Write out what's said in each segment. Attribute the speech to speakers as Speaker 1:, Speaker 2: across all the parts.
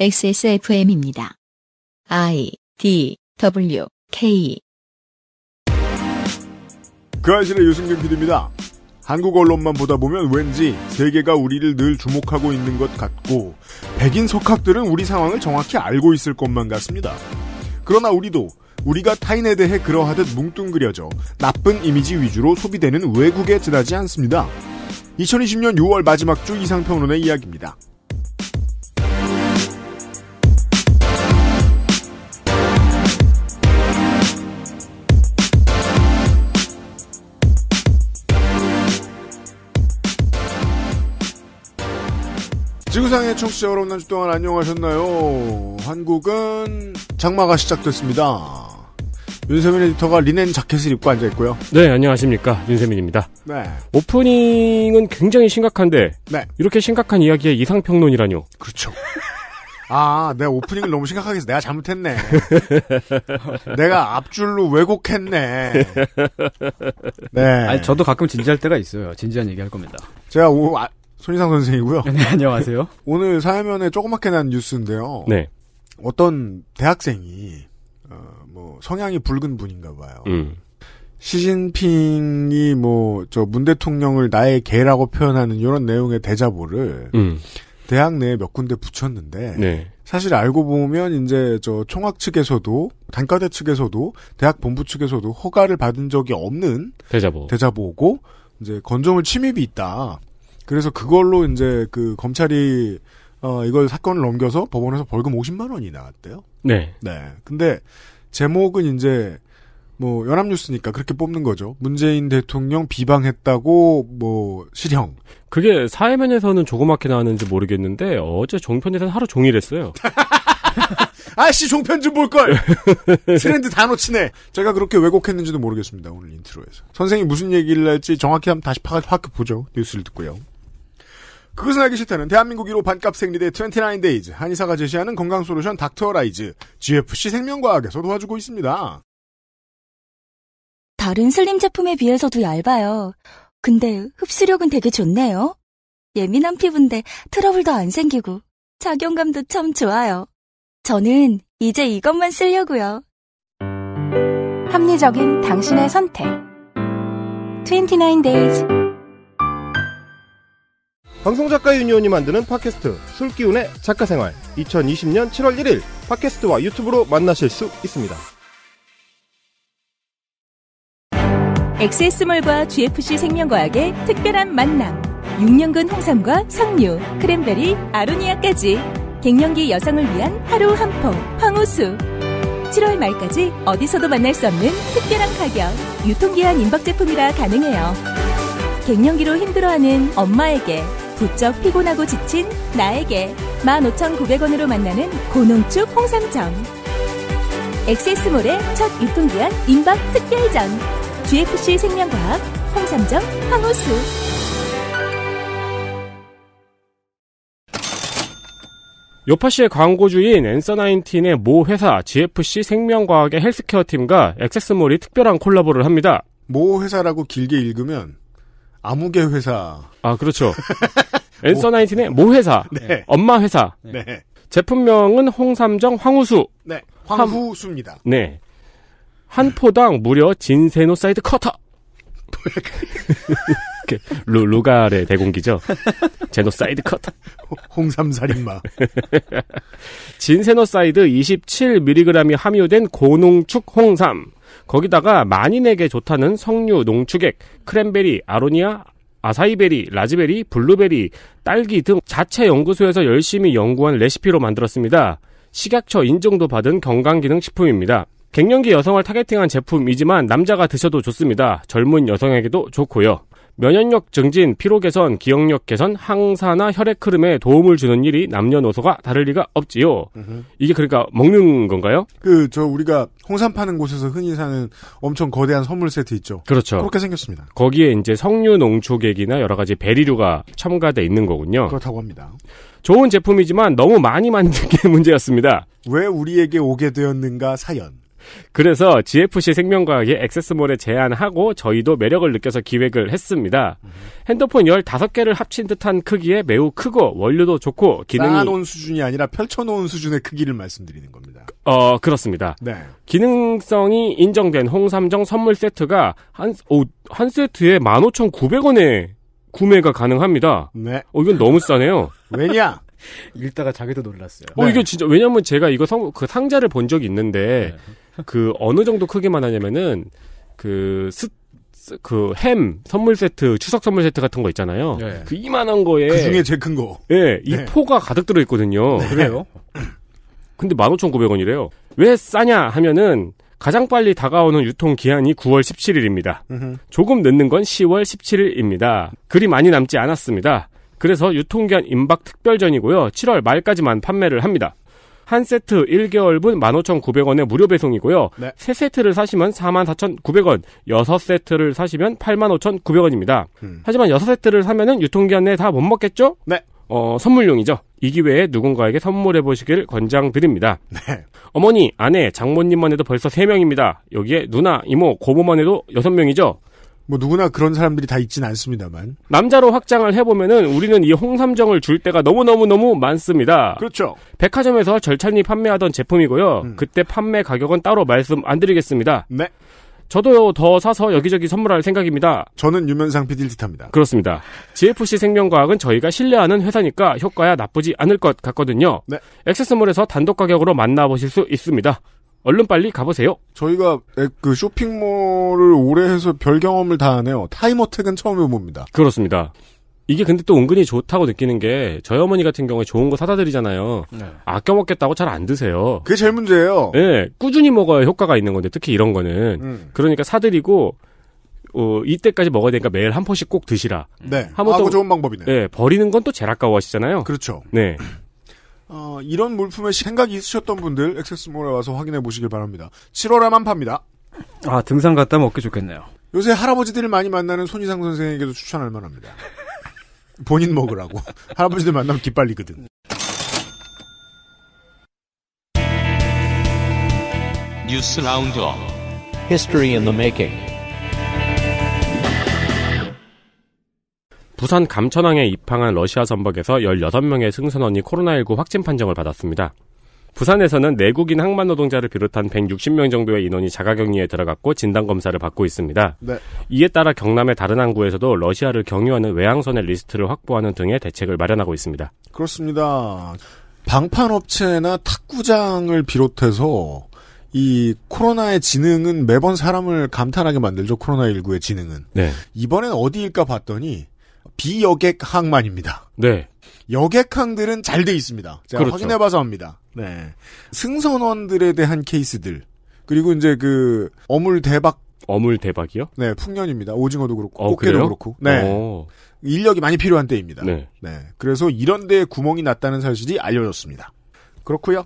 Speaker 1: XSFM입니다. I
Speaker 2: D W K 그 아실의 유승균 PD입니다. 한국 언론만 보다 보면 왠지 세계가 우리를 늘 주목하고 있는 것 같고 백인 석학들은 우리 상황을 정확히 알고 있을 것만 같습니다. 그러나 우리도 우리가 타인에 대해 그러하듯 뭉뚱그려져 나쁜 이미지 위주로 소비되는 외국에 지나지 않습니다. 2020년 6월 마지막 주 이상평론의 이야기입니다. 지구상의 청취자 여러분 한 주 동안 안녕하셨나요? 한국은 장마가 시작됐습니다. 윤세민 에디터가 리넨 자켓을 입고 앉아있고요.
Speaker 3: 네, 안녕하십니까. 윤세민입니다. 네. 오프닝은 굉장히 심각한데, 네. 이렇게 심각한 이야기에 이상평론이라뇨.
Speaker 2: 그렇죠. 아, 내가 오프닝을 너무 심각하게 해서 내가 잘못했네. 내가 앞줄로 왜곡했네. 네. 아니, 저도 가끔 진지할 때가 있어요. 진지한 얘기 할 겁니다. 제가 오, 아, 손희상 선생이고요. 네, 네 안녕하세요. 오늘 사회면에 조그맣게 난 뉴스인데요. 네. 어떤 대학생이 어, 뭐 성향이 붉은 분인가
Speaker 1: 봐요. 음.
Speaker 2: 시진핑이 뭐 저 문 대통령을 나의 개라고 표현하는 이런 내용의 대자보를 음. 대학 내에 몇 군데 붙였는데 네. 사실 알고 보면 이제 저 총학 측에서도 단과대 측에서도 대학 본부 측에서도 허가를 받은 적이 없는 대자보 대자보고 이제 건조물 침입이 있다. 그래서 그걸로 이제 그 검찰이 어 이걸 사건을 넘겨서 법원에서 벌금 50만 원이 나왔대요. 네. 네. 근데 제목은 이제 뭐 연합뉴스니까 그렇게 뽑는 거죠. 문재인 대통령 비방했다고 뭐 실형. 그게 사회면에서는 조그맣게 나왔는지
Speaker 3: 모르겠는데 어제 종편에서는 하루 종일 했어요.
Speaker 2: 아씨 종편 좀볼 걸. 트렌드 다 놓치네. 제가 그렇게 왜곡했는지도 모르겠습니다. 오늘 인트로에서 선생이 무슨 얘기를 할지 정확히 하면 다시 파악해 보죠. 뉴스를 듣고요. 그것은 알기 싫다는 대한민국 1호 반값 생리대 29데이즈 한의사가 제시하는 건강솔루션 닥터라이즈 GFC 생명과학에서 도와주고 있습니다.
Speaker 4: 다른 슬림 제품에 비해서도 얇아요. 근데 흡수력은 되게 좋네요. 예민한 피부인데 트러블도 안 생기고 작용감도 참 좋아요. 저는 이제 이것만 쓰려고요. 합리적인 당신의 선택
Speaker 1: 29 days
Speaker 3: 방송작가 유니온이 만드는 팟캐스트 술기운의 작가생활 2020년 7월 1일 팟캐스트와 유튜브로 만나실 수
Speaker 2: 있습니다. x s 몰과 GFC 생명과학의 특별한 만남 6년근 홍삼과 석류, 크랜베리, 아로니아까지 갱년기 여성을 위한 하루 한 포 황우수
Speaker 3: 7월 말까지 어디서도 만날 수 없는 특별한 가격 유통기한 임박 제품이라 가능해요. 갱년기로 힘들어하는 엄마에게 부쩍 피곤하고 지친 나에게 15,900원으로 만나는 고농축 홍삼정 엑세스몰의 첫 유통기한 임박 특별전 GFC 생명과학
Speaker 4: 홍삼정 황호수
Speaker 3: 요파시의 광고주인 엔서나인틴의 모 회사 GFC 생명과학의 헬스케어 팀과 액세스몰이 특별한 콜라보를 합니다. 모 회사라고 길게 읽으면 아무개 회사. 아 그렇죠. 엔서 나인틴의 모 회사. 네. 엄마 회사. 네. 제품명은 홍삼정 황우수.
Speaker 2: 네. 황우수입니다
Speaker 3: 네. 한 포당 무려 진세노사이드 커터. 루, 루가레 대공기죠. 제노사이드 컷.
Speaker 2: 홍삼살인마.
Speaker 3: 진세노사이드 27mg이 함유된 고농축 홍삼. 거기다가 만인에게 좋다는 석류, 농축액, 크랜베리, 아로니아, 아사이베리, 라즈베리, 블루베리, 딸기 등 자체 연구소에서 열심히 연구한 레시피로 만들었습니다. 식약처 인정도 받은 건강기능식품입니다. 갱년기 여성을 타겟팅한 제품이지만 남자가 드셔도 좋습니다. 젊은 여성에게도 좋고요. 면역력 증진, 피로 개선, 기억력 개선, 항산화, 혈액 흐름에 도움을 주는 일이 남녀노소가 다를 리가 없지요. 으흠. 이게 그러니까 먹는 건가요?
Speaker 2: 그 저 우리가 홍삼 파는 곳에서 흔히 사는 엄청 거대한 선물 세트 있죠. 그렇죠. 그렇게 생겼습니다.
Speaker 3: 거기에 이제 석류 농축액이나 여러 가지 배리류가첨가되어 있는 거군요.
Speaker 2: 그렇다고 합니다.
Speaker 3: 좋은 제품이지만 너무 많이 만든 게 문제였습니다.
Speaker 2: 왜 우리에게 오게 되었는가 사연.
Speaker 3: 그래서 GFC 생명과학이 액세스몰에 제안하고 저희도 매력을 느껴서 기획을 했습니다. 음. 핸드폰 15개를 합친 듯한 크기에 매우 크고 원료도 좋고 기능이 쌓아놓은
Speaker 2: 수준이 아니라 펼쳐놓은 수준의 크기를 말씀드리는
Speaker 3: 겁니다. 어 그렇습니다. 네. 기능성이 인정된 홍삼정 선물 세트가 한, 한 세트에 15,900원에 구매가 가능합니다. 네. 어, 이건 너무 싸네요.
Speaker 4: 왜냐? 읽다가 자기도 놀랐어요. 어, 네. 이게
Speaker 3: 진짜, 왜냐면 제가 이거 성, 그 상자를 본 적이 있는데, 네. 그 어느 정도 크기만 하냐면은 그 그햄 선물 세트 추석 선물 세트 같은 거 있잖아요. 네. 그 이만한 거에 그 중에 제일 큰 거. 예, 이 네. 포가 가득 들어 있거든요. 네. 그래요? 근데 15,900원이래요. 왜 싸냐 하면은 가장 빨리 다가오는 유통 기한이 9월 17일입니다. 으흠. 조금 늦는 건 10월 17일입니다. 그리 많이 남지 않았습니다. 그래서 유통기한 임박 특별전이고요. 7월 말까지만 판매를 합니다. 한 세트 1개월분 15,900원에 무료 배송이고요. 네. 세 세트를 사시면 44,900원, 여섯 세트를 사시면 85,900원입니다. 음. 하지만 여섯 세트를 사면은 유통기한 내에 다 못 먹겠죠? 네. 어, 선물용이죠. 이 기회에 누군가에게 선물해 보시길 권장드립니다. 네. 어머니, 아내, 장모님만 해도 벌써 3명입니다. 여기에 누나, 이모, 고모만 해도 6명이죠.
Speaker 2: 뭐 누구나 그런 사람들이 다 있진 않습니다만
Speaker 3: 남자로 확장을 해보면은 우리는 이 홍삼정을 줄 때가 너무 너무 너무 많습니다. 그렇죠. 백화점에서 절찬리 판매하던 제품이고요. 음. 그때 판매 가격은 따로 말씀 안 드리겠습니다. 네. 저도 더 사서 여기저기 선물할 생각입니다. 저는 유면상 PD를 탓합니다. 그렇습니다. GFC 생명과학은 저희가 신뢰하는 회사니까 효과야 나쁘지 않을 것 같거든요. 네. 액세스몰에서 단독 가격으로 만나보실 수 있습니다. 얼른 빨리 가보세요.
Speaker 2: 저희가 그 쇼핑몰을 오래 해서 별 경험을 다 하네요.
Speaker 3: 타임어택은 처음 해봅니다. 그렇습니다. 이게 근데 또 은근히 좋다고 느끼는 게 저희 어머니 같은 경우에 좋은 거 사다 드리잖아요. 네. 아껴 먹겠다고 잘 안 드세요. 그게 제일 문제예요. 예, 네, 꾸준히 먹어야 효과가 있는 건데 특히 이런 거는 음. 그러니까 사드리고 어, 이때까지 먹어야 되니까 매일 한 포씩 꼭 드시라. 네. 하면 좋은 방법이네. 네, 예, 버리는 건 또 제일 아까워하시잖아요. 그렇죠.
Speaker 1: 네.
Speaker 2: 어, 이런 물품에 생각이 있으셨던 분들 액세스몰에 와서 확인해 보시길 바랍니다. 7월에만 팝니다. 아 등산 갔다 먹기 좋겠네요. 요새 할아버지들을 많이 만나는 손희상 선생에게도 추천할 만합니다. 본인 먹으라고. 할아버지들 만나면 기빨리거든.
Speaker 3: 뉴스 라운드업.
Speaker 4: History i
Speaker 3: 부산 감천항에 입항한 러시아 선박에서 16명의 승선원이 코로나19 확진 판정을 받았습니다. 부산에서는 내국인 항만 노동자를 비롯한 160명 정도의 인원이 자가격리에 들어갔고 진단 검사를 받고 있습니다. 네. 이에 따라 경남의 다른 항구에서도 러시아를 경유하는 외항선의 리스트를 확보하는 등의 대책을 마련하고 있습니다.
Speaker 2: 그렇습니다. 방판업체나 탁구장을 비롯해서 이 코로나의 지능은 매번 사람을 감탄하게 만들죠. 코로나19의 지능은. 네. 이번엔 어디일까 봤더니 비여객 항만입니다. 네. 여객항들은 잘 돼 있습니다. 제가 그렇죠. 확인해봐서 합니다. 네. 승선원들에 대한 케이스들. 그리고 이제 그, 어물 대박. 어물 대박이요? 네, 풍년입니다. 오징어도 그렇고, 어, 꽃게도 그래요? 그렇고. 네. 오. 어. 인력이 많이 필요한 때입니다. 네. 네. 그래서 이런 데에 구멍이 났다는 사실이 알려졌습니다. 그렇고요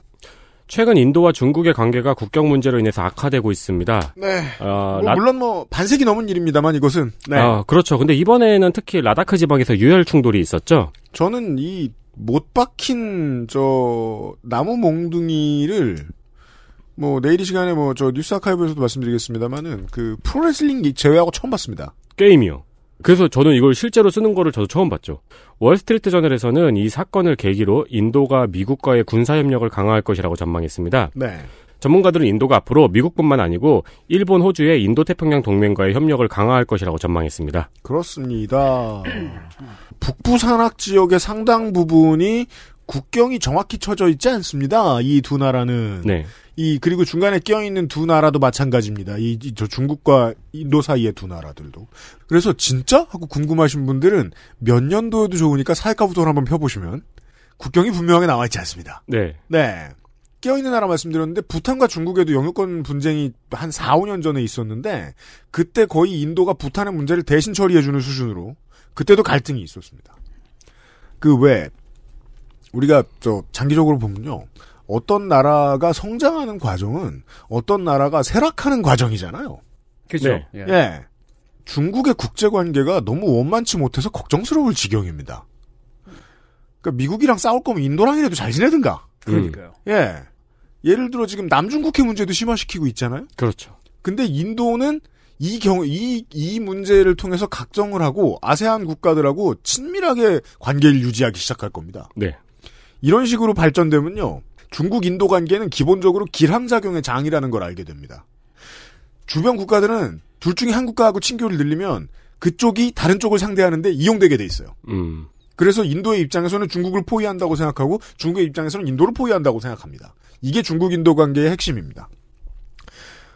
Speaker 2: 최근 인도와 중국의 관계가 국경
Speaker 3: 문제로 인해서 악화되고 있습니다. 네. 어, 뭐 라... 물론
Speaker 2: 뭐 반세기 넘은 일입니다만 이것은. 네. 어,
Speaker 3: 그렇죠. 근데 이번에는 특히 라다크 지방에서 유혈 충돌이 있었죠.
Speaker 2: 저는 이 못 박힌 저 나무 몽둥이를 뭐 내일 이 시간에 뭐 저 뉴스 아카이브에서도 말씀드리겠습니다만은 그 프로레슬링 제외하고 처음 봤습니다. 게임이요.
Speaker 3: 그래서 저는 이걸 실제로 쓰는 거를 저도 처음 봤죠. 월스트리트 저널에서는 이 사건을 계기로 인도가 미국과의 군사 협력을 강화할 것이라고 전망했습니다. 네. 전문가들은 인도가 앞으로 미국뿐만 아니고 일본, 호주의 인도 태평양 동맹과의 협력을 강화할 것이라고 전망했습니다.
Speaker 2: 그렇습니다. 북부 산악 지역의 상당 부분이 국경이 정확히 쳐져 있지 않습니다. 이 두 나라는. 네. 이 그리고 중간에 끼어 있는 두 나라도 마찬가지입니다. 이 저 중국과 인도 사이의 두 나라들도. 그래서 진짜 하고 궁금하신 분들은 몇 년도에도 좋으니까 사회과부터 한번 펴보시면 국경이 분명하게 나와 있지 않습니다. 네. 네. 끼어 있는 나라 말씀드렸는데 부탄과 중국에도 영유권 분쟁이 한 4, 5년 전에 있었는데 그때 거의 인도가 부탄의 문제를 대신 처리해 주는 수준으로 그때도 갈등이 있었습니다. 그 왜 우리가 저 장기적으로 보면요. 어떤 나라가 성장하는 과정은 어떤 나라가 쇠락하는 과정이잖아요. 그죠. 네. 예. 예. 중국의 국제 관계가 너무 원만치 못해서 걱정스러울 지경입니다. 그러니까 미국이랑 싸울 거면 인도랑이라도 잘 지내든가. 그러니까요. 음. 예. 예를 들어 지금 남중국해 문제도 심화시키고 있잖아요. 그렇죠. 근데 인도는 이 경우 이이 문제를 통해서 각정을 하고 아세안 국가들하고 친밀하게 관계를 유지하기 시작할 겁니다. 네. 이런 식으로 발전되면요. 중국 인도 관계는 기본적으로 길함작용의 장이라는 걸 알게 됩니다. 주변 국가들은 둘 중에 한 국가하고 친교를 늘리면 그쪽이 다른 쪽을 상대하는데 이용되게 돼 있어요. 음. 그래서 인도의 입장에서는 중국을 포위한다고 생각하고 중국의 입장에서는 인도를 포위한다고 생각합니다. 이게 중국 인도 관계의 핵심입니다.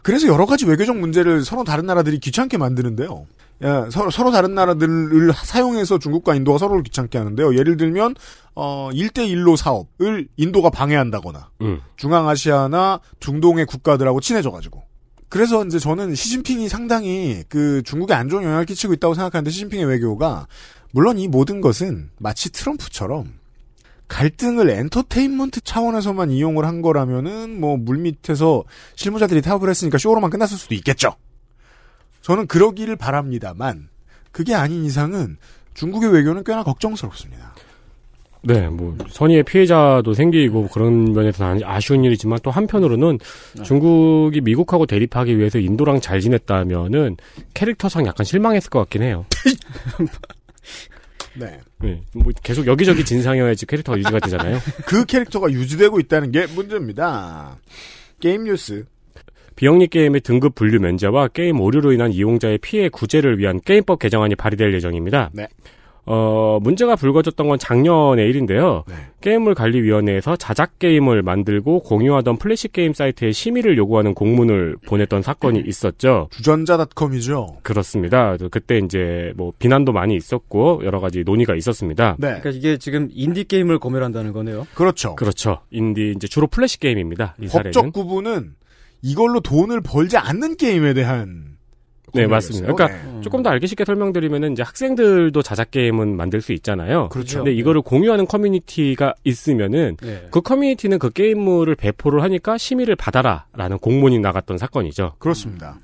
Speaker 2: 그래서 여러 가지 외교적 문제를 서로 다른 나라들이 귀찮게 만드는데요. 예, 서로, 서로 다른 나라들을 사용해서 중국과 인도가 서로를 귀찮게 하는데요. 예를 들면 어 1대1로 사업을 인도가 방해한다거나 음. 중앙아시아나 중동의 국가들하고 친해져 가지고 그래서 이제 저는 시진핑이 상당히 그 중국에 안 좋은 영향을 끼치고 있다고 생각하는데 시진핑의 외교가 물론 이 모든 것은 마치 트럼프처럼 갈등을 엔터테인먼트 차원에서만 이용을 한 거라면은 뭐 물밑에서 실무자들이 타협을 했으니까 쇼로만 끝났을 수도 있겠죠. 저는 그러기를 바랍니다만 그게 아닌 이상은 중국의 외교는 꽤나 걱정스럽습니다. 네, 뭐 선의의
Speaker 3: 피해자도 생기고 그런 면에서는 아쉬운 일이지만 또 한편으로는 네. 중국이 미국하고 대립하기 위해서 인도랑 잘 지냈다면은 캐릭터상 약간 실망했을 것 같긴 해요.
Speaker 2: 네.
Speaker 3: 네. 뭐 계속 여기저기 진상이어야지 캐릭터가 유지가 되잖아요.
Speaker 2: 그 캐릭터가 유지되고 있다는 게 문제입니다. 게임 뉴스
Speaker 3: 비영리 게임의 등급 분류 면제와 게임 오류로 인한 이용자의 피해 구제를 위한 게임법 개정안이 발의될 예정입니다. 네. 어, 문제가 불거졌던 건 작년의 일인데요. 네. 게임을 관리위원회에서 자작 게임을 만들고 공유하던 플래시 게임 사이트에 심의를 요구하는 공문을 보냈던 사건이 있었죠. 주전자닷컴이죠. 그렇습니다. 그때 이제 뭐 비난도 많이 있었고 여러 가지 논의가 있었습니다.
Speaker 4: 네. 그러니까 이게 지금 인디 게임을 검열한다는 거네요.
Speaker 3: 그렇죠. 그렇죠. 인디 이제 주로 플래시 게임입니다. 법적
Speaker 2: 구분은 이걸로 돈을 벌지 않는 게임에 대한
Speaker 3: 네, 맞습니다. 그러니까 네.
Speaker 2: 음. 조금 더 알기 쉽게 설명드리면은
Speaker 3: 이제 학생들도 자작 게임은 만들 수 있잖아요. 그렇죠. 근데 이거를 네. 공유하는 커뮤니티가 있으면은 네. 그 커뮤니티는 그 게임물을 배포를 하니까 심의를 받아라라는 공문이 나갔던 사건이죠. 그렇습니다.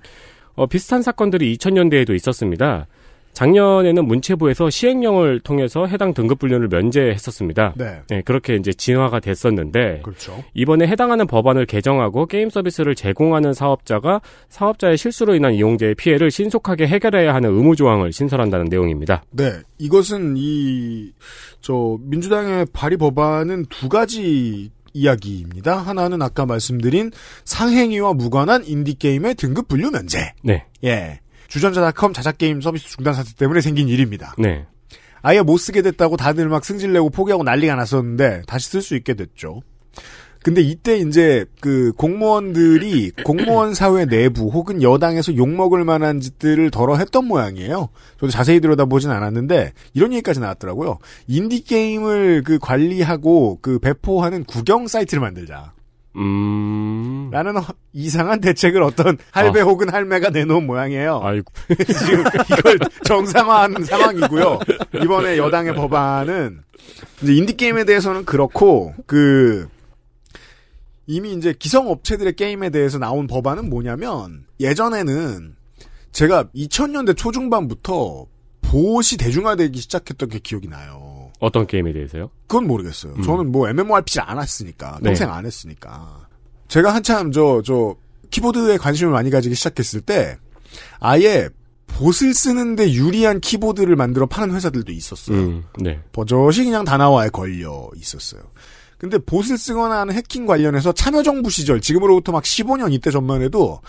Speaker 3: 어, 비슷한 사건들이 2000년대에도 있었습니다. 작년에는 문체부에서 시행령을 통해서 해당 등급 분류를 면제했었습니다. 네. 네 그렇게 이제 진화가 됐었는데 그렇죠. 이번에 해당하는 법안을 개정하고 게임 서비스를 제공하는 사업자가 사업자의 실수로 인한 이용자의 피해를 신속하게 해결해야 하는 의무 조항을 신설한다는 내용입니다.
Speaker 2: 네. 이것은 이 저 민주당의 발의 법안은 두 가지 이야기입니다. 하나는 아까 말씀드린 상행위와 무관한 인디게임의 등급 분류 면제. 네. 예. 주전자닷컴 자작게임 서비스 중단 사태 때문에 생긴 일입니다. 네. 아예 못 쓰게 됐다고 다들 막 승질내고 포기하고 난리가 났었는데 다시 쓸 수 있게 됐죠. 근데 이때 이제 그 공무원들이 공무원 사회 내부 혹은 여당에서 욕먹을 만한 짓들을 덜어 했던 모양이에요. 저도 자세히 들여다보진 않았는데 이런 얘기까지 나왔더라고요. 인디게임을 그 관리하고 그 배포하는 구경 사이트를 만들자.
Speaker 1: 음.
Speaker 2: 라는 어, 이상한 대책을 어떤 할배 아. 혹은 할매가 내놓은 모양이에요. 아이고. 지금 이걸 정상화하는 상황이고요. 이번에 여당의 법안은 이제 인디게임에 대해서는 그렇고, 그, 이미 이제 기성 업체들의 게임에 대해서 나온 법안은 뭐냐면, 예전에는 제가 2000년대 초중반부터 보시 대중화되기 시작했던 게 기억이 나요.
Speaker 3: 어떤 게임에 대해서요?
Speaker 2: 그건 모르겠어요. 음. 저는 뭐 MMORPG 안 했으니까 네. 평생 네. 안 했으니까 제가 한참 저저 저 키보드에 관심을 많이 가지기 시작했을 때 아예 봇을 쓰는데 유리한 키보드를 만들어 파는 회사들도 있었어요.
Speaker 1: 음, 네.
Speaker 2: 버젓이 뭐 그냥 다나와에 걸려 있었어요. 근데 봇을 쓰거나 하는 해킹 관련해서 참여정부 시절, 지금으로부터 막 15년 이때 전만 해도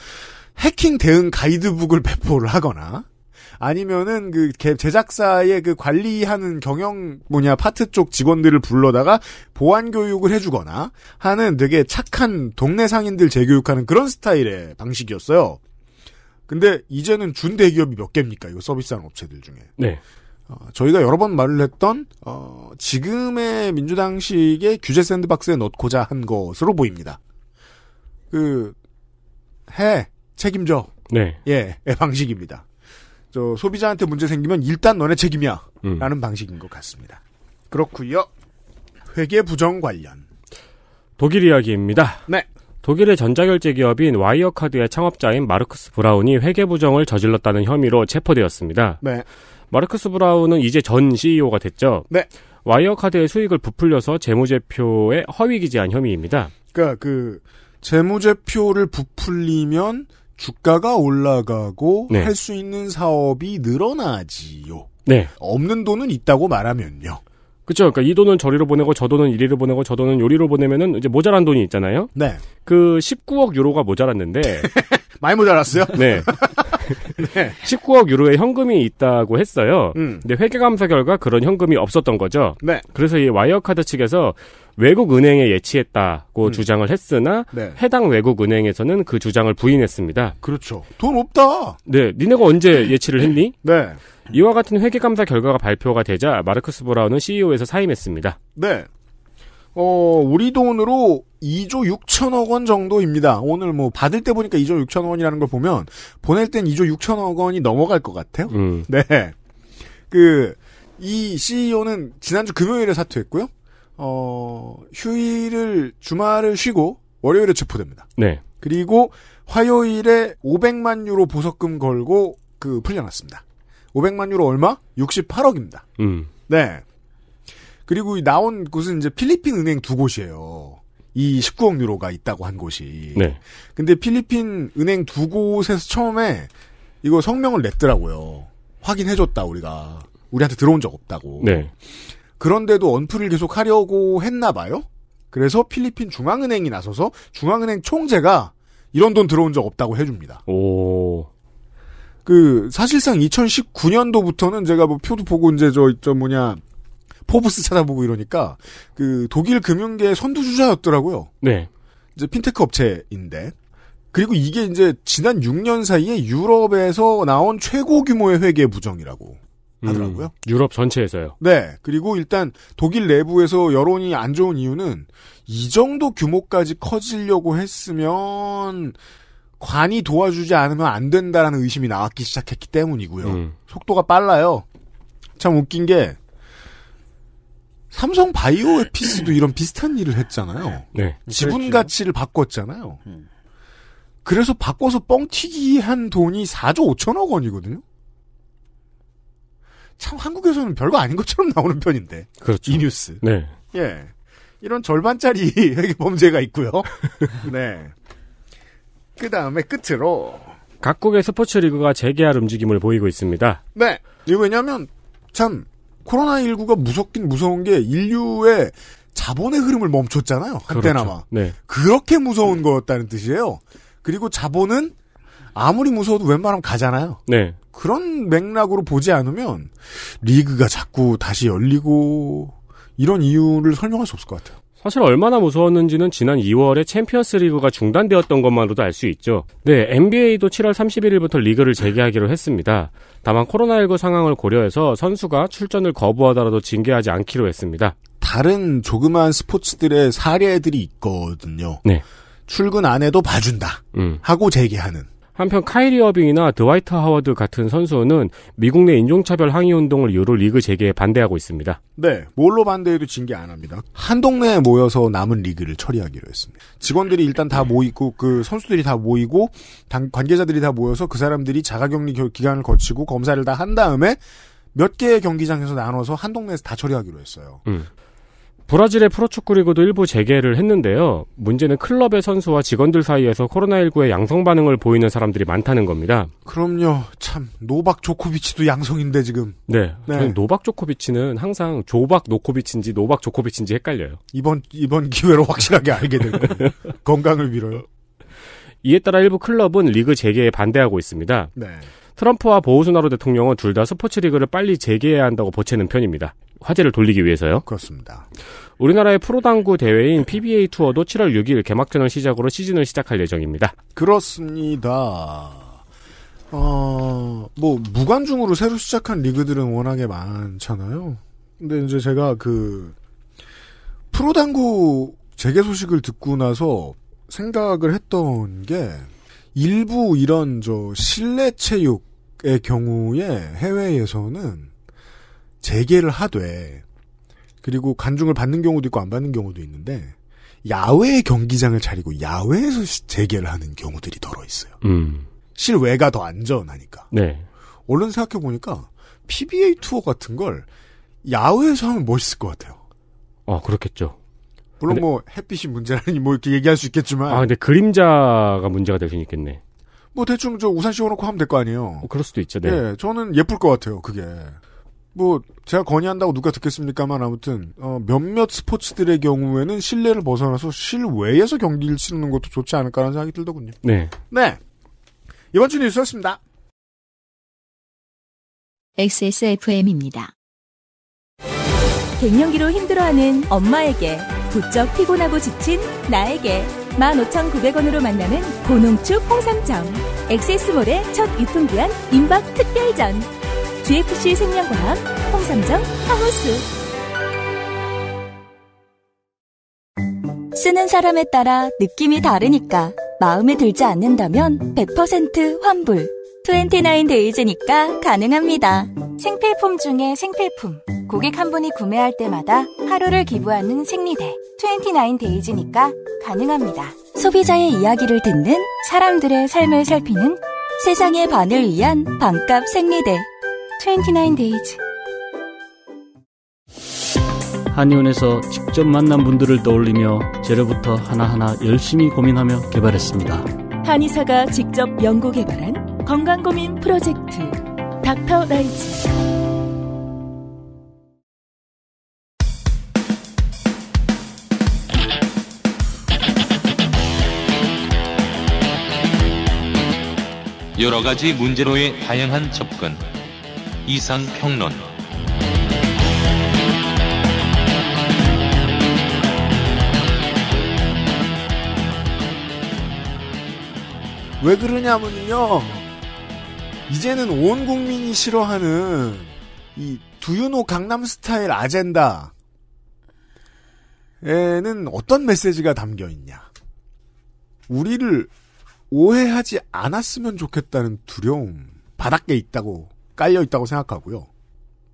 Speaker 2: 해킹 대응 가이드북을 배포를 하거나 아니면은 그 제작사의 그 관리하는 경영 뭐냐 파트 쪽 직원들을 불러다가 보안 교육을 해주거나 하는 되게 착한 동네 상인들 재교육하는 그런 스타일의 방식이었어요. 근데 이제는 준 대기업이 몇 개입니까? 이거 서비스하는 업체들 중에. 네. 어, 저희가 여러 번 말을 했던 어, 지금의 민주당식의 규제 샌드박스에 넣고자 한 것으로 보입니다. 그 해 책임져. 네. 예, 방식입니다. 저 소비자한테 문제 생기면 일단 너네 책임이야. 음. 라는 방식인 것 같습니다. 그렇구요 회계 부정 관련
Speaker 3: 독일 이야기입니다. 네. 독일의 전자결제 기업인 와이어카드의 창업자인 마르크스 브라운이 회계 부정을 저질렀다는 혐의로 체포되었습니다. 네. 마르크스 브라운은 이제 전 CEO가 됐죠. 네. 와이어카드의 수익을 부풀려서 재무제표에 허위 기재한 혐의입니다.
Speaker 2: 그러니까 그 재무제표를 부풀리면 주가가 올라가고 네. 할수 있는 사업이 늘어나지요. 네. 없는 돈은 있다고 말하면요. 그렇죠. 그러니까 이 돈은 저리로 보내고 저 돈은 이리로
Speaker 3: 보내고 저 돈은 요리로 보내면은 이제 모자란 돈이 있잖아요. 네. 그 19억 유로가 모자랐는데 네. 많이 모자랐어요. 네. 네. 19억 유로의 현금이 있다고 했어요. 음. 근데 회계감사 결과 그런 현금이 없었던 거죠. 네. 그래서 이 와이어카드 측에서 외국 은행에 예치했다고 음. 주장을 했으나 네. 해당 외국 은행에서는 그 주장을 부인했습니다. 그렇죠.
Speaker 2: 돈 없다.
Speaker 3: 네, 니네가 언제 예치를 했니? 네. 이와 같은 회계감사 결과가 발표가 되자 마르크스 보라운은 CEO에서 사임했습니다.
Speaker 2: 네. 어, 우리 돈으로 2조 6천억 원 정도입니다. 오늘 뭐 받을 때 보니까 2조 6천억 원이라는 걸 보면 보낼 땐 2조 6천억 원이 넘어갈 것 같아요. 음. 네. 그, 이 CEO는 지난주 금요일에 사퇴했고요. 어, 휴일을 주말을 쉬고 월요일에 체포됩니다. 네. 그리고 화요일에 500만 유로 보석금 걸고 그 풀려났습니다. 500만 유로 얼마? 68억입니다. 음. 네. 그리고 나온 곳은 이제 필리핀 은행 두 곳이에요. 이 19억 유로가 있다고 한 곳이. 네. 근데 필리핀 은행 두 곳에서 처음에 이거 성명을 냈더라고요. 확인해줬다 우리가 우리한테 들어온 적 없다고. 네. 그런데도 언플을 계속 하려고 했나 봐요. 그래서 필리핀 중앙은행이 나서서 중앙은행 총재가 이런 돈 들어온 적 없다고 해줍니다.
Speaker 1: 오.
Speaker 2: 그 사실상 2019년도부터는 제가 뭐 표도 보고 이제 저저 뭐냐 포브스 찾아보고 이러니까 그 독일 금융계 선두주자였더라고요. 네. 이제 핀테크 업체인데 그리고 이게 이제 지난 6년 사이에 유럽에서 나온 최고 규모의 회계 부정이라고.
Speaker 3: 음, 하더라고요. 음, 유럽 전체에서요.
Speaker 2: 네. 그리고 일단 독일 내부에서 여론이 안 좋은 이유는 이 정도 규모까지 커지려고 했으면 관이 도와주지 않으면 안 된다라는 의심이 나왔기 시작했기 때문이고요. 음. 속도가 빨라요. 참 웃긴 게 삼성 바이오 에피스도 이런 비슷한 일을 했잖아요. 네. 지분 그렇죠. 가치를 바꿨잖아요. 음. 그래서 바꿔서 뻥튀기 한 돈이 4조 5천억 원이거든요. 참 한국에서는 별거 아닌 것처럼 나오는 편인데.
Speaker 1: 그렇죠. 이 뉴스. 네.
Speaker 2: 예. 이런 절반짜리 범죄가 있고요. 네. 그 다음에 끝으로. 각국의 스포츠 리그가 재개할 움직임을 보이고 있습니다. 네. 왜냐면, 참, 코로나19가 무섭긴 무서운 게 인류의 자본의 흐름을 멈췄잖아요. 그때나마 그렇죠. 네. 그렇게 무서운 거였다는 뜻이에요. 그리고 자본은 아무리 무서워도 웬만하면 가잖아요. 네. 그런 맥락으로 보지 않으면 리그가 자꾸 다시 열리고 이런 이유를 설명할 수 없을 것 같아요.
Speaker 3: 사실 얼마나 무서웠는지는 지난 2월에 챔피언스 리그가 중단되었던 것만으로도 알 수 있죠. 네, NBA도 7월 31일부터 리그를 재개하기로 했습니다. 다만 코로나19 상황을 고려해서 선수가 출전을 거부하더라도 징계하지 않기로 했습니다.
Speaker 2: 다른 조그마한 스포츠들의 사례들이 있거든요. 네. 출근 안 해도 봐준다. 음. 하고 재개하는.
Speaker 3: 한편 카이리 어빙이나 드와이트 하워드 같은 선수는 미국 내 인종차별 항의 운동을 이유로 리그 재개에 반대하고 있습니다.
Speaker 2: 네, 뭘로 반대해도 징계 안 합니다. 한 동네에 모여서 남은 리그를 처리하기로 했습니다. 직원들이 일단 다 네. 모이고 그 선수들이 다 모이고 당, 관계자들이 다 모여서 그 사람들이 자가격리 기간을 거치고 검사를 다 한 다음에 몇 개의 경기장에서 나눠서 한 동네에서 다 처리하기로 했어요. 음. 브라질의 프로축구리그도
Speaker 3: 일부 재개를 했는데요. 문제는 클럽의 선수와 직원들 사이에서 코로나19의 양성 반응을 보이는 사람들이 많다는 겁니다.
Speaker 2: 그럼요. 참 노박 조코비치도 양성인데 지금.
Speaker 3: 네. 네. 노박 조코비치는 항상 조박 노코비치인지 노박 조코비치인지 헷갈려요.
Speaker 2: 이번 이번 기회로 확실하게 알게 될 거예요. 건강을 빌어요. 이에 따라 일부
Speaker 3: 클럽은 리그 재개에 반대하고 있습니다. 네. 트럼프와 보우스나로 대통령은 둘 다 스포츠 리그를 빨리 재개해야 한다고 보채는 편입니다. 화제를 돌리기 위해서요. 그렇습니다. 우리나라의 프로당구 대회인 PBA 투어도 7월 6일 개막전을 시작으로 시즌을 시작할 예정입니다.
Speaker 2: 그렇습니다. 어, 뭐, 무관중으로 새로 시작한 리그들은 워낙에 많잖아요. 근데 이제 제가 그, 프로당구 재개 소식을 듣고 나서 생각을 했던 게, 일부 이런 저 실내 체육 의 경우에 해외에서는 재개를 하되 그리고 관중을 받는 경우도 있고 안 받는 경우도 있는데 야외 경기장을 차리고 야외에서 재개를 하는 경우들이 덜어 있어요. 음. 실외가 더 안전하니까. 네. 얼른 생각해 보니까 PBA 투어 같은 걸 야외에서 하면 멋있을 것 같아요.
Speaker 3: 아 그렇겠죠.
Speaker 2: 물론 근데, 뭐 햇빛이 문제라니 뭐 이렇게 얘기할 수 있겠지만. 아 근데
Speaker 3: 그림자가 문제가 될 수 있겠네.
Speaker 2: 뭐 대충 저 우산 씌워놓고 하면 될 거 아니에요. 어, 그럴 수도 있죠. 네. 예, 저는 예쁠 것 같아요. 그게 뭐 제가 건의한다고 누가 듣겠습니까만 아무튼 어, 몇몇 스포츠들의 경우에는 실내를 벗어나서 실외에서 경기를 치르는 것도 좋지 않을까라는 생각이 들더군요. 네. 네. 이번 주 뉴스였습니다. XSFM입니다. 갱년기로 힘들어하는 엄마에게
Speaker 1: 부쩍 피곤하고 지친 나에게 15,900원으로 만나는 고농축 홍삼정, 엑세스몰의 첫 유통기한 임박 특별전, GFC
Speaker 4: 생명과학, 홍삼정 하우스. 쓰는 사람에 따라 느낌이 다르니까 마음에 들지 않는다면 100% 환불. 29 데이즈니까 가능합니다. 생필품 중에 생필품. 고객 한 분이 구매할 때마다 하루를 기부하는 생리대. 29 데이즈니까 가능합니다. 소비자의 이야기를 듣는 사람들의 삶을 살피는 세상의 반을 위한 반값 생리대. 29
Speaker 1: 데이즈.
Speaker 3: 한의원에서 직접 만난 분들을 떠올리며 재료부터 하나하나 열심히 고민하며 개발했습니다.
Speaker 4: 한의사가
Speaker 2: 직접 연구 개발한 건강 고민 프로젝트 닥터 라이즈
Speaker 3: 여러 가지 문제로의 다양한 접근 이상 평론
Speaker 2: 왜 그러냐면요 이제는 온 국민이 싫어하는 이 두유노 강남 스타일 아젠다. 에는 어떤 메시지가 담겨 있냐? 우리를 오해하지 않았으면 좋겠다는 두려움 바닥에 있다고 깔려 있다고 생각하고요.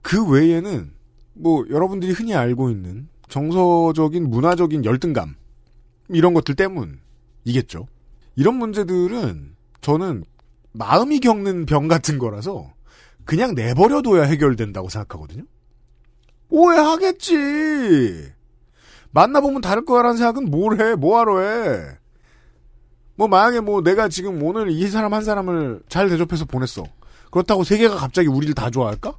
Speaker 2: 그 외에는 뭐 여러분들이 흔히 알고 있는 정서적인 문화적인 열등감 이런 것들 때문이겠죠. 이런 문제들은 저는 마음이 겪는 병 같은 거라서 그냥 내버려둬야 해결된다고 생각하거든요. 오해하겠지. 만나보면 다를 거라는 야 생각은 뭘 해? 뭐하러 해? 뭐 만약에 뭐 내가 지금 오늘 이 사람 한 사람을 잘 대접해서 보냈어. 그렇다고 세계가 갑자기 우리를 다 좋아할까?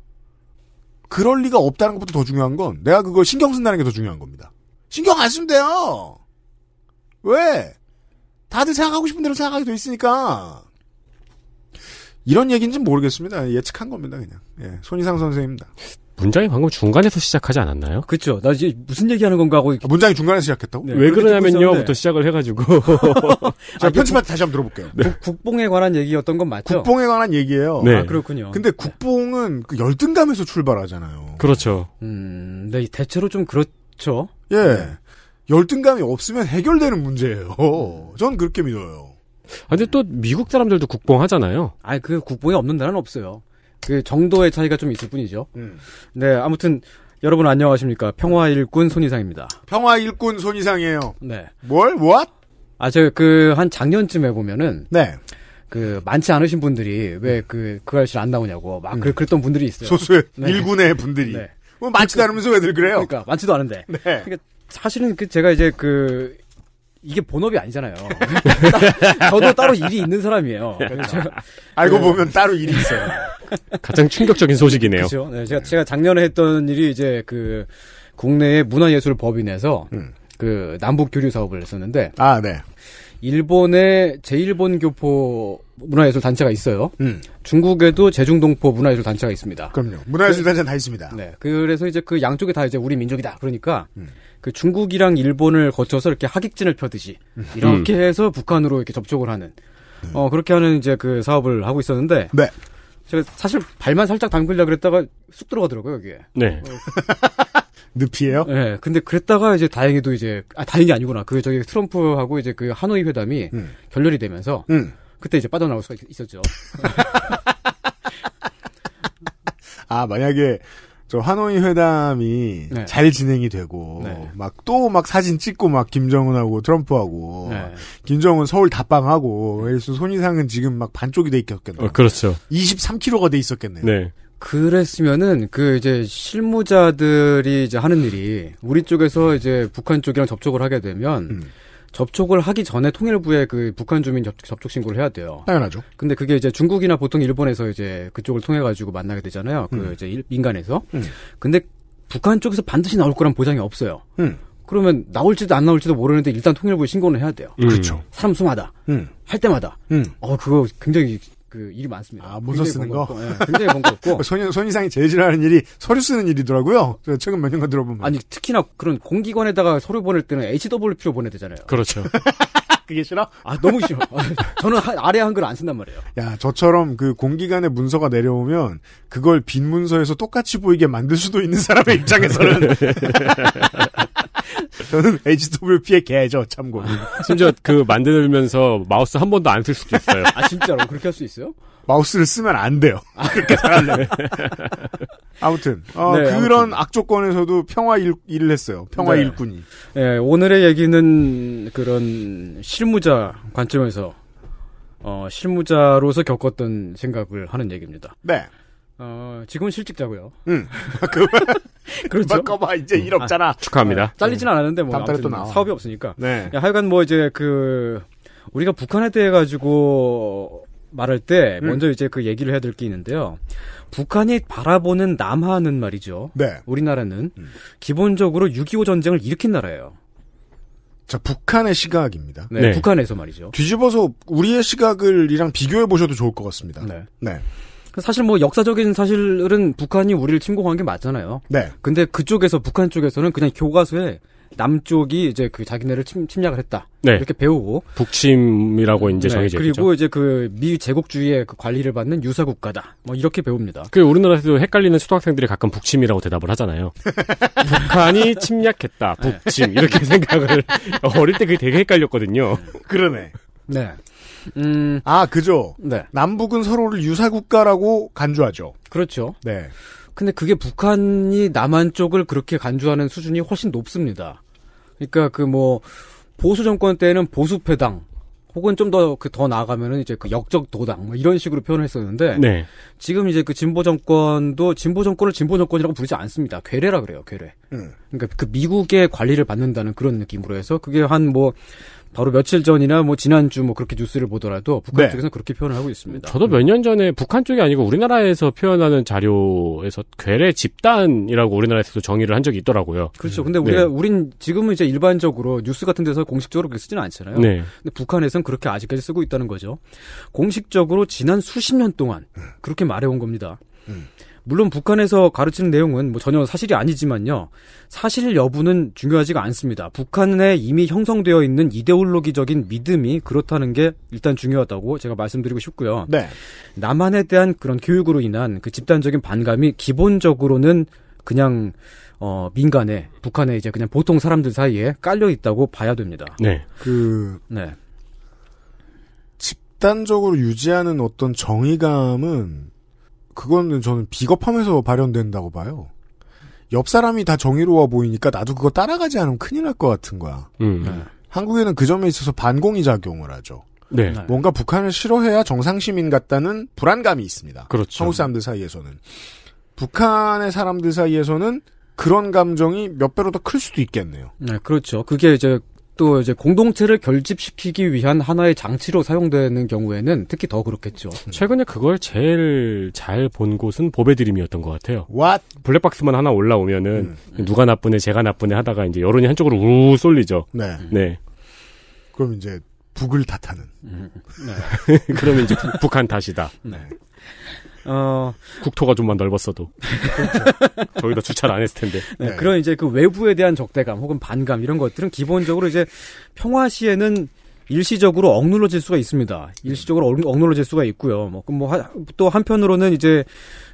Speaker 2: 그럴 리가 없다는 것부터더 중요한 건 내가 그걸 신경 쓴다는 게 더 중요한 겁니다. 신경 안 쓰면 돼요. 왜? 다들 생각하고 싶은 대로 생각하게 돼 있으니까. 이런 얘기인지는 모르겠습니다. 예측한 겁니다, 그냥. 예, 손희상 선생입니다.
Speaker 3: 문장이 방금 중간에서 시작하지 않았나요? 그렇죠. 나
Speaker 2: 이제 무슨 얘기하는 건가 하고 아, 문장이 중간에 시작했다고? 네, 왜 그러냐면요부터 시작을 해가지고 제가 아, 그 편집한때 다시 한번 들어볼게요. 네. 국,
Speaker 4: 뽕에 관한 얘기였던 건 맞죠? 국뽕에 관한 얘기예요. 네. 아, 그렇군요.
Speaker 2: 근데 네. 국뽕은 그 열등감에서 출발하잖아요. 그렇죠. 음, 네, 대체로 좀 그렇죠. 예, 열등감이 없으면 해결되는 문제예요. 전 그렇게 믿어요. 아, 근데 또 미국
Speaker 4: 사람들도 국뽕하잖아요. 아니, 그 국뽕이 없는 나라는 없어요. 그 정도의 차이가 좀 있을 뿐이죠. 음. 네, 아무튼 여러분 안녕하십니까. 평화 일꾼 손이상입니다.
Speaker 2: 평화 일꾼 손이상이에요. 네.
Speaker 4: 뭘? what? 아, 저 그 한 작년쯤에 보면은 네. 그 많지 않으신 분들이 왜 그그 그 아저씨를 안 나오냐고 막 음. 그, 랬던 분들이 있어요. 소수의 네. 일군의 분들이. 네.
Speaker 2: 뭐 많지도 그, 그 않으면서 왜들 그래요? 그러니까
Speaker 4: 많지도 않은데. 네. 그러니까 사실은 그 제가 이제 그 이게 본업이 아니잖아요. 저도 따로 일이 있는 사람이에요. 그렇죠. 알고 네. 보면 따로 일이 있어요. 가장 충격적인 소식이네요. 그렇 네, 제가, 제가 작년에 했던 일이 이제 그 국내의 문화예술법인에서 음. 그 남북 교류 사업을 했었는데 아, 네. 일본의 제1본 교포 문화예술 단체가 있어요. 음. 중국에도 제중동포 문화예술 단체가 있습니다. 그럼요. 문화예술 그
Speaker 2: 단체 는다 있습니다. 네.
Speaker 4: 그래서 이제 그 양쪽에 다 이제 우리 민족이다. 그러니까 음. 그 중국이랑 일본을 거쳐서 이렇게 하객진을 펴듯이 음. 이렇게 음. 해서 북한으로 이렇게 접촉을 하는 네. 어 그렇게 하는 이제 그 사업을 하고 있었는데 네. 제가 사실 발만 살짝 담글려 그랬다가 쑥 들어가더라고요 여기에. 네. 어. 늪이에요? 네. 근데 그랬다가 이제 다행히도 이제 아 다행이 아니구나. 그 저기 트럼프하고 이제 그 하노이 회담이 음. 결렬이 되면서 음. 그때 이제 빠져나올 수가 있, 었죠
Speaker 2: 아 만약에 저 하노이 회담이 네. 잘 진행이 되고 네. 막 또막 막 사진 찍고 막 김정은하고 트럼프하고 네. 김정은 서울 답방하고 그래서 손이상은 지금 막 반쪽이 돼 있겠겠네요. 어, 그렇죠. 23kg가 돼 있었겠네요. 네. 그랬으면은
Speaker 4: 그 이제 실무자들이 이제 하는 일이 우리 쪽에서 이제 북한 쪽이랑 접촉을 하게 되면 음. 접촉을 하기 전에 통일부에 그 북한 주민 접촉, 접촉 신고를 해야 돼요. 당연하죠. 근데 그게 이제 중국이나 보통 일본에서 이제 그쪽을 통해 가지고 만나게 되잖아요. 그 음. 이제 일, 민간에서. 음. 근데 북한 쪽에서 반드시 나올 거란 보장이 없어요. 음. 그러면 나올지도 안 나올지도 모르는데 일단 통일부에 신고는 해야 돼요. 음. 그렇죠. 사람 수마다 음. 할 때마다. 음. 어
Speaker 2: 그거 굉장히 그 일이 많습니다. 아, 문서 쓰는 거? 예, 굉장히 번거롭고. 손, 손 이상이 제일 싫어하는 일이 서류 쓰는 일이더라고요. 최근 몇 년간 들어보면. 아니, 특히나 그런 공기관에다가 서류 보낼 때는
Speaker 4: HWP로 보내야 되잖아요.
Speaker 2: 그렇죠.
Speaker 4: 그게 싫어? 아, 너무 싫어. 저는 아래 한글 안 쓴단 말이에요.
Speaker 2: 야, 저처럼 그 공기관에 문서가 내려오면 그걸 빈 문서에서 똑같이 보이게 만들 수도 있는 사람의 입장에서는. 저는
Speaker 3: HWP의 개죠, 참고 심지어 그 만들면서 마우스 한 번도 안 쓸 수도 있어요. 아,
Speaker 4: 진짜로? 그렇게 할 수 있어요?
Speaker 2: 마우스를 쓰면 안 돼요. 아, 그렇게 잘하려면. 아무튼, 어, 네, 그런 아무튼. 악조건에서도 평화 일, 을 했어요. 평화 네. 일꾼이. 네, 오늘의
Speaker 4: 얘기는 그런 실무자 관점에서, 어, 실무자로서 겪었던 생각을 하는 얘기입니다. 네. 어, 지금은 실직자고요. 응. 그렇죠. 꺼봐 이제 1억잖아. 아, 축하합니다. 네, 잘리진 네. 않았는데 뭐 다음 달또 나와. 사업이 없으니까. 네. 야, 하여간 뭐 이제 그 우리가 북한에 대해 가지고 말할 때 음. 먼저 이제 그 얘기를 해야 될 게 있는데요. 북한이 바라보는 남한은 말이죠. 네. 우리나라는 음. 기본적으로 6.25 전쟁을 일으킨 나라예요.
Speaker 2: 자, 북한의 시각입니다. 네, 네. 북한에서 말이죠. 뒤집어서 우리의 시각을이랑 비교해 보셔도 좋을 것 같습니다. 네. 네. 그 사실 뭐 역사적인 사실은 북한이 우리를
Speaker 4: 침공한 게 맞잖아요. 네. 근데 그쪽에서 북한 쪽에서는 그냥 교과서에 남쪽이 이제 그 자기네를 침, 침략을 했다. 네. 이렇게 배우고
Speaker 3: 북침이라고 이제 네. 정해져 그리고
Speaker 4: 이제 그 미 제국주의의 그 관리를 받는 유사 국가다. 뭐 이렇게 배웁니다.
Speaker 3: 그 우리나라에서도 헷갈리는 초등학생들이 가끔 북침이라고 대답을 하잖아요. 북한이 침략했다. 북침 이렇게 생각을
Speaker 2: 어릴 때 그게 되게 헷갈렸거든요. 그러네. 네. 음. 아, 그죠. 네. 남북은 서로를 유사국가라고 간주하죠. 그렇죠. 네. 근데
Speaker 4: 그게 북한이 남한 쪽을 그렇게 간주하는 수준이 훨씬 높습니다. 그러니까 그 뭐 보수 정권 때는 보수패당 혹은 좀 더 그 더 나아가면은 이제 그 역적 도당 뭐 이런 식으로 표현했었는데 을 네. 지금 이제 그 진보 정권도 진보 정권을 진보 정권이라고 부르지 않습니다. 괴뢰라 그래요, 괴뢰. 음. 그러니까 그 미국의 관리를 받는다는 그런 느낌으로 해서 그게 한뭐 바로 며칠 전이나 뭐 지난주 뭐 그렇게 뉴스를 보더라도 북한 네. 쪽에서는 그렇게 표현을 하고 있습니다.
Speaker 3: 저도 몇 년 전에 북한 쪽이 아니고 우리나라에서 표현하는 자료에서 괴뢰 집단이라고 우리나라에서도 정의를 한 적이 있더라고요. 그렇죠. 근데 네. 우리가 네.
Speaker 4: 우린 지금은 이제 일반적으로 뉴스 같은 데서 공식적으로 그렇게 쓰지는 않잖아요. 네. 근데 북한에서는 그렇게 아직까지 쓰고 있다는 거죠. 공식적으로 지난 수십 년 동안 음. 그렇게 말해온 겁니다. 음. 물론 북한에서 가르치는 내용은 뭐 전혀 사실이 아니지만요. 사실 여부는 중요하지가 않습니다. 북한에 이미 형성되어 있는 이데올로기적인 믿음이 그렇다는 게 일단 중요하다고 제가 말씀드리고 싶고요. 네. 남한에 대한 그런 교육으로 인한 그 집단적인 반감이 기본적으로는 그냥 어 민간에 북한에 이제 그냥 보통 사람들 사이에 깔려 있다고 봐야 됩니다. 네.
Speaker 2: 그 네. 집단적으로 유지하는 어떤 정의감은 그거는 저는 비겁함에서 발현된다고 봐요. 옆 사람이 다 정의로워 보이니까 나도 그거 따라가지 않으면 큰일 날 것 같은 거야. 음. 네. 한국에는 그 점에 있어서 반공이 작용을 하죠. 네. 네. 뭔가 북한을 싫어해야 정상 시민 같다는 불안감이 있습니다. 그렇죠. 한국 사람들 사이에서는 북한의 사람들 사이에서는 그런 감정이 몇 배로 더 클 수도 있겠네요. 네, 그렇죠. 그게
Speaker 4: 이제 또 이제 공동체를 결집시키기 위한 하나의 장치로 사용되는 경우에는 특히 더 그렇겠죠. 최근에 그걸 제일 잘 본 곳은 보배드림이었던 것 같아요. What?
Speaker 3: 블랙박스만 하나 올라오면은 음. 음. 누가 나쁘네, 제가 나쁘네 하다가 이제 여론이 한쪽으로 우 쏠리죠. 네. 네.
Speaker 2: 그럼 이제 북을 탓하는. 음. 네. 그러면 이제
Speaker 3: 북한 탓이다. 네. 어... 국토가 좀만 넓었어도 그렇죠. 저희도 주차를 안 했을 텐데. 네, 네.
Speaker 4: 그런 이제 그 외부에 대한 적대감 혹은 반감 이런 것들은 기본적으로 이제 평화 시에는 일시적으로 억눌러질 수가 있습니다. 일시적으로 억눌러질 수가 있고요. 뭐, 뭐또 한편으로는 이제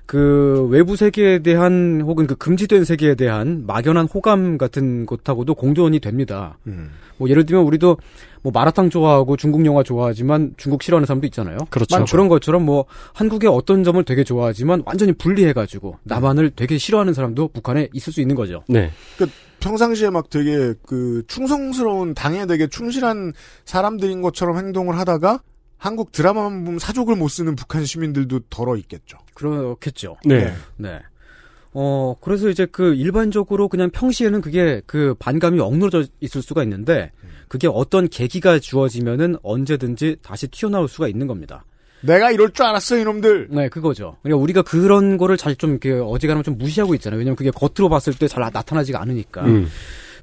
Speaker 4: 그 외부 세계에 대한 혹은 그 금지된 세계에 대한 막연한 호감 같은 것하고도 공존이 됩니다. 음. 뭐 예를 들면 우리도 뭐 마라탕 좋아하고 중국 영화 좋아하지만 중국 싫어하는 사람도 있잖아요. 그렇죠. 그런 것처럼 뭐 한국의 어떤 점을 되게 좋아하지만 완전히 분리해가지고 남한을 되게
Speaker 2: 싫어하는 사람도 북한에 있을 수 있는 거죠. 네. 그 평상시에 막 되게 그 충성스러운 당에 되게 충실한 사람들인 것처럼 행동을 하다가 한국 드라마만 보면 사족을 못 쓰는 북한 시민들도 덜어 있겠죠. 그렇겠죠. 네. 네. 네.
Speaker 4: 네. 어, 그래서 이제 그 일반적으로 그냥 평시에는 그게 그 반감이 억누러져 있을 수가 있는데 그게 어떤 계기가 주어지면은 언제든지 다시 튀어나올 수가 있는 겁니다. 내가 이럴 줄 알았어 이놈들. 네, 그거죠. 그러니까 우리가 그런 거를 잘좀 그 어지간하면 좀 무시하고 있잖아요. 왜냐면 그게 겉으로 봤을 때 잘 나타나지가 않으니까. 음.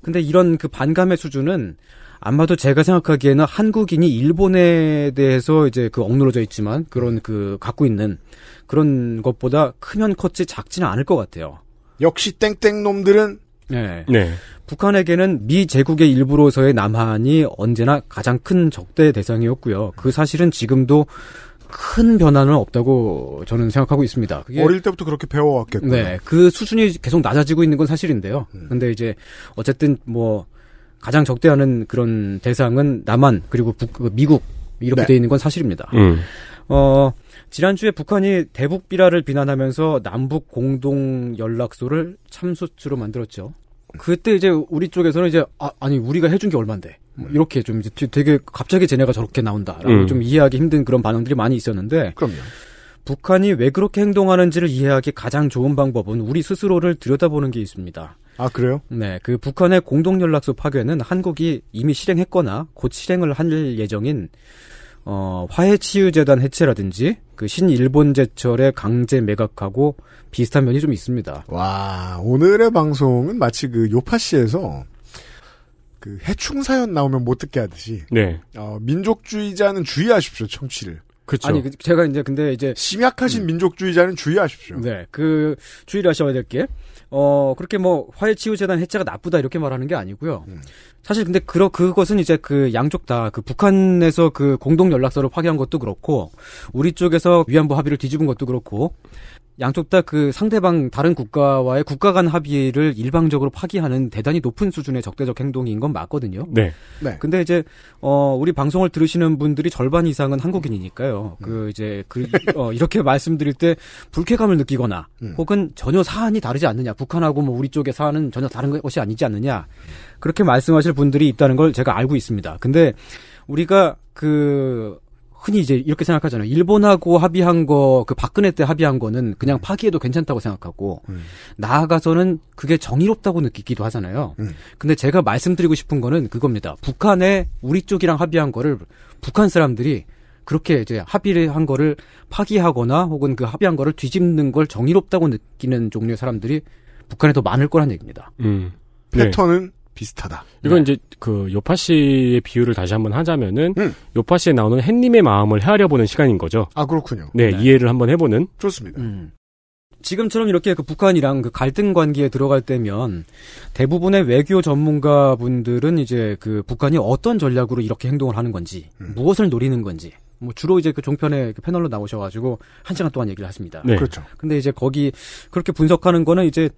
Speaker 4: 근데 이런 그 반감의 수준은 아마도 제가 생각하기에는 한국인이 일본에 대해서 이제 그 억눌러져 있지만 그런 그 갖고 있는 그런 것보다 크면 컸지 작지는 않을 것 같아요. 역시
Speaker 2: 땡땡 놈들은
Speaker 4: 네. 네. 북한에게는 미 제국의 일부로서의 남한이 언제나 가장 큰 적대 대상이었고요. 그 사실은 지금도 큰 변화는 없다고 저는 생각하고 있습니다. 어릴
Speaker 2: 때부터 그렇게 배워왔겠고. 네.
Speaker 4: 그 수준이 계속 낮아지고 있는 건 사실인데요. 음. 근데 이제 어쨌든 뭐 가장 적대하는 그런 대상은 남한 그리고 북, 그 미국 이렇게 네. 돼 있는 건 사실입니다. 음. 어, 지난주에 북한이 대북 비라를 비난하면서 남북 공동 연락소를 참수처로 만들었죠. 그때 이제 우리 쪽에서는 이제 아, 아니 우리가 해준 게 얼만데 뭐 음. 이렇게 좀 이제 되게 갑자기 쟤네가 저렇게 나온다라고 음. 좀 이해하기 힘든 그런 반응들이 많이 있었는데 그럼요. 북한이 왜 그렇게 행동하는지를 이해하기 가장 좋은 방법은 우리 스스로를 들여다보는 게 있습니다. 아 그래요? 네, 그 북한의 공동 연락소 파괴는 한국이 이미 실행했거나 곧 실행을 할 예정인 어, 화해치유재단 해체라든지 그 신일본제철의 강제 매각하고 비슷한 면이 좀 있습니다.
Speaker 2: 와 오늘의 방송은 마치 그 요파시에서 그 해충 사연 나오면 못 듣게 하듯이. 네. 어, 민족주의자는 주의하십시오 청취를. 그렇죠. 아니 그 제가 이제 근데 이제 심약하신 음. 민족주의자는 주의하십시오. 네, 그 주의를 하셔야
Speaker 4: 될게 어, 그렇게 뭐, 화해치유재단 해체가 나쁘다 이렇게 말하는 게 아니고요. 음. 사실 근데 그러, 그것은 이제 그 양쪽 다 그 북한에서 그 공동연락서를 파기한 것도 그렇고, 우리 쪽에서 위안부 합의를 뒤집은 것도 그렇고, 양쪽 다 그 상대방 다른 국가와의 국가 간 합의를 일방적으로 파기하는 대단히 높은 수준의 적대적 행동인 건 맞거든요. 네. 네. 근데 이제 어 우리 방송을 들으시는 분들이 절반 이상은 한국인이니까요. 음. 그 이제 그 어, 이렇게 말씀드릴 때 불쾌감을 느끼거나 음. 혹은 전혀 사안이 다르지 않느냐. 북한하고 뭐 우리 쪽의 사안은 전혀 다른 것이 아니지 않느냐. 그렇게 말씀하실 분들이 있다는 걸 제가 알고 있습니다. 근데 우리가 그 흔히 이제 이렇게 생각하잖아요. 일본하고 합의한 거, 그 박근혜 때 합의한 거는 그냥 음. 파기해도 괜찮다고 생각하고, 음. 나아가서는 그게 정의롭다고 느끼기도 하잖아요. 음. 근데 제가 말씀드리고 싶은 거는 그겁니다. 북한에 우리 쪽이랑 합의한 거를 북한 사람들이 그렇게 이제 합의를 한 거를 파기하거나 혹은 그 합의한 거를 뒤집는 걸 정의롭다고 느끼는 종류의 사람들이 북한에 더 많을 거란 얘기입니다. 음. 패턴은 네.
Speaker 3: 비슷하다. 이건 네. 이제 그 요파 씨의 비유를 다시 한번 하자면은 음. 요파 씨에 나오는 햇님의 마음을 헤아려 보는 시간인
Speaker 1: 거죠.
Speaker 4: 아 그렇군요. 네, 네. 이해를 한번 해보는. 좋습니다. 음. 지금처럼 이렇게 그 북한이랑 그 갈등 관계에 들어갈 때면 대부분의 외교 전문가 분들은 이제 그 북한이 어떤 전략으로 이렇게 행동을 하는 건지 음. 무엇을 노리는 건지 뭐 주로 이제 그 종편에 그 패널로 나오셔가지고 한 시간 동안 얘기를 하십니다. 네. 그렇죠. 근데 이제 거기 그렇게 분석하는 거는 이제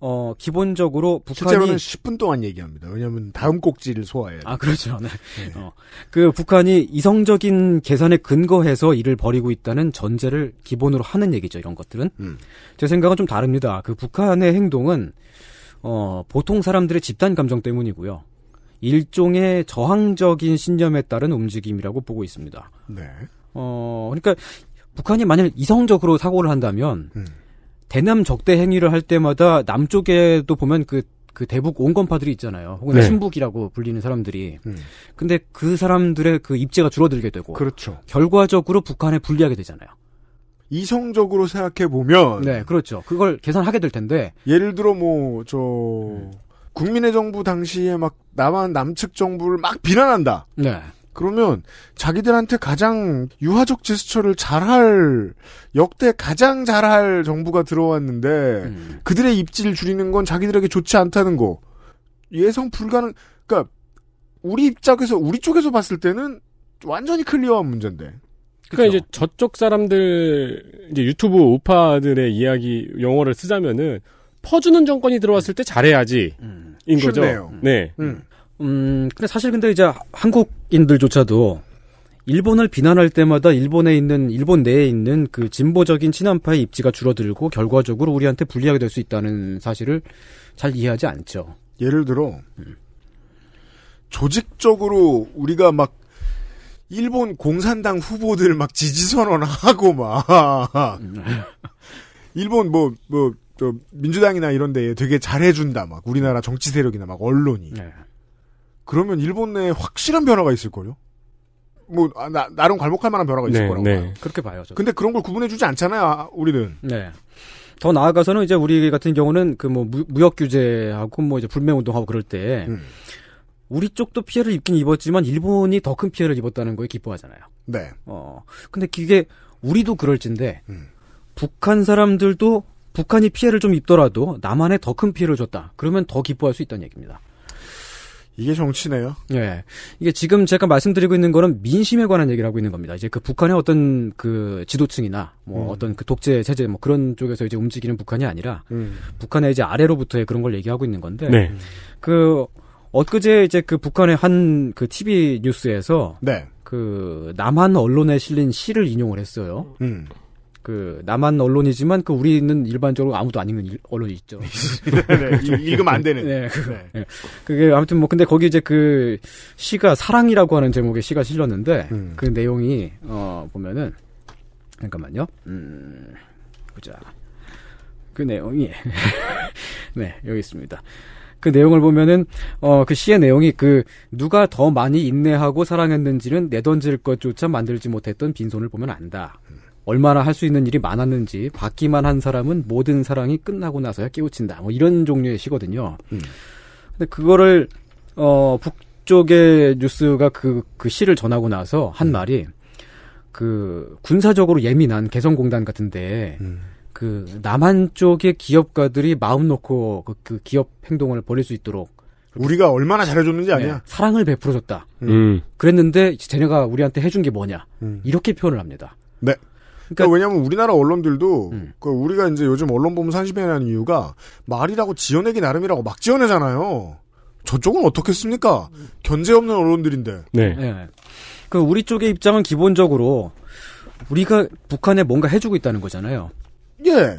Speaker 2: 어, 기본적으로
Speaker 4: 북한이 실제로는 10분
Speaker 2: 동안 얘기합니다. 왜냐하면 다음 꼭지를 소화해야 돼요. 아 그렇죠. 네. 네. 어,
Speaker 4: 그 북한이 이성적인 계산에 근거해서 일을 벌이고 있다는 전제를 기본으로 하는 얘기죠. 이런 것들은 음. 제 생각은 좀 다릅니다. 그 북한의 행동은 어, 보통 사람들의 집단 감정 때문이고요. 일종의 저항적인 신념에 따른 움직임이라고 보고 있습니다. 네. 어, 그러니까 북한이 만약 이성적으로 사고를 한다면. 음. 대남 적대 행위를 할 때마다 남쪽에도 보면 그그 그 대북 온건파들이 있잖아요. 혹은 네. 신북이라고 불리는 사람들이. 음. 근데 그 사람들의 그 입지가 줄어들게 되고. 그렇죠. 결과적으로 북한에
Speaker 2: 불리하게 되잖아요. 이성적으로 생각해 보면. 네, 그렇죠. 그걸 계산하게 될 텐데. 예를 들어 뭐저 음. 국민의 정부 당시에 막 남한 남측 정부를 막 비난한다. 네. 그러면 자기들한테 가장 유화적 제스처를 잘할 역대 가장 잘할 정부가 들어왔는데 음. 그들의 입지를 줄이는 건 자기들에게 좋지 않다는 거 예상 불가능 그러니까 우리 입장에서 우리 쪽에서 봤을 때는 완전히 클리어한 문제인데 그러니까 그쵸? 이제
Speaker 3: 저쪽 사람들 이제 유튜브 우파들의 이야기 영어를 쓰자면은 퍼주는 정권이 들어왔을 때 잘해야지 음. 인 거죠. 네 네. 음.
Speaker 4: 음, 근데 사실 근데 이제 한국인들조차도 일본을 비난할 때마다 일본에 있는 일본 내에 있는 그 진보적인 친한파의 입지가 줄어들고 결과적으로 우리한테 불리하게 될 수
Speaker 2: 있다는 사실을 잘 이해하지 않죠. 예를 들어 조직적으로 우리가 막 일본 공산당 후보들 막 지지 선언하고 막 일본 뭐뭐저 민주당이나 이런 데에 되게 잘해준다 막 우리나라 정치 세력이나 막 언론이 네. 그러면 일본 내에 확실한 변화가 있을걸요? 뭐, 아, 나, 나름 괄목할 만한 변화가 있을 네, 거라고. 네. 그렇게 봐요. 저 근데 그런 걸 구분해주지 않잖아요, 아, 우리는. 네. 더 나아가서는 이제 우리 같은
Speaker 4: 경우는 그 뭐 무역 규제하고 뭐 이제 불매 운동하고 그럴 때 음. 우리 쪽도 피해를 입긴 입었지만 일본이 더 큰 피해를 입었다는 거에 기뻐하잖아요. 네. 어. 근데 그게 우리도 그럴진데 음. 북한 사람들도 북한이 피해를 좀 입더라도 남한에 더 큰 피해를 줬다. 그러면 더 기뻐할 수 있다는 얘기입니다.
Speaker 2: 이게 정치네요.
Speaker 4: 예. 이게 지금 제가 말씀드리고 있는 거는 민심에 관한 얘기를 하고 있는 겁니다. 이제 그 북한의 어떤 그 지도층이나 뭐 음. 어떤 그 독재 체제 뭐 그런 쪽에서 이제 움직이는 북한이 아니라 음. 북한의 이제 아래로부터의 그런 걸 얘기하고 있는 건데 네. 그 엊그제 이제 그 북한의 한 그 TV 뉴스에서 네. 그 남한 언론에 실린 시를 인용을 했어요. 음. 그 남한 언론이지만 그 우리는 일반적으로 아무도 안 읽는 일, 언론이 있죠. 네, 읽으면 네. 안 되는. 네, 그, 네. 네. 그게 아무튼 뭐 근데 거기 이제 그 시가 사랑이라고 하는 제목의 시가 실렸는데 음. 그 내용이 어 보면은 잠깐만요. 음. 보자. 그 내용이 네, 여기 있습니다. 그 내용을 보면은 어그 시의 내용이 그 누가 더 많이 인내하고 사랑했는지는 내던질 것조차 만들지 못했던 빈손을 보면 안다. 음. 얼마나 할 수 있는 일이 많았는지 받기만 한 사람은 모든 사랑이 끝나고 나서야 깨우친다. 뭐 이런 종류의 시거든요. 음. 근데 그거를 어 북쪽의 뉴스가 그그 그 시를 전하고 나서 한 음. 말이 그 군사적으로 예민한 개성공단 같은데 음. 그 남한 쪽의 기업가들이 마음 놓고 그, 그 기업 행동을 벌일 수 있도록 우리가 얼마나 잘해줬는지 네, 아니야. 네, 사랑을 베풀어줬다. 음. 음. 그랬는데 쟤네가 우리한테 해준 게 뭐냐. 음. 이렇게 표현을 합니다.
Speaker 2: 네. 그러니까, 그러니까 왜냐하면 우리나라 언론들도 음. 그 우리가 이제 요즘 언론 보면 산심해하는 이유가 말이라고 지어내기 나름이라고 막 지어내잖아요. 저쪽은 어떻겠습니까? 견제 없는 언론들인데. 네. 네. 그 우리 쪽의 입장은 기본적으로
Speaker 4: 우리가 북한에 뭔가 해주고 있다는 거잖아요. 예.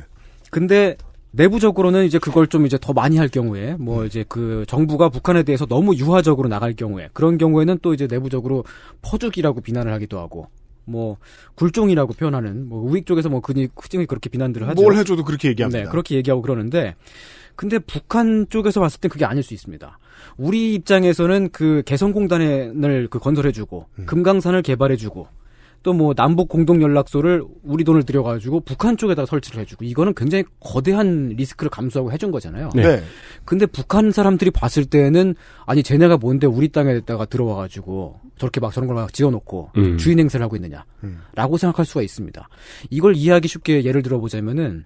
Speaker 4: 근데 내부적으로는 이제 그걸 좀 이제 더 많이 할 경우에 뭐 음. 이제 그 정부가 북한에 대해서 너무 유화적으로 나갈 경우에 그런 경우에는 또 이제 내부적으로 퍼주기라고 비난을 하기도 하고 뭐 굴종이라고 표현하는 뭐 우익 쪽에서 뭐 그니 꾸이 그렇게 비난들을 하죠. 뭘 해줘도 그렇게 얘기합니다. 네, 그렇게 얘기하고 그러는데 근데 북한 쪽에서 봤을 땐 그게 아닐 수 있습니다. 우리 입장에서는 그 개성공단을 그 건설해주고 음. 금강산을 개발해주고 또뭐 남북 공동 연락소를 우리 돈을 들여가지고 북한 쪽에다 설치를 해주고 이거는 굉장히 거대한 리스크를 감수하고 해준 거잖아요. 네. 네. 근데 북한 사람들이 봤을 때는 아니 쟤네가 뭔데 우리 땅에다가 들어와가지고 저렇게 막 저런 걸 막 지어놓고 음. 주인 행세를 하고 있느냐라고 음. 생각할 수가 있습니다. 이걸 이해하기 쉽게 예를 들어보자면은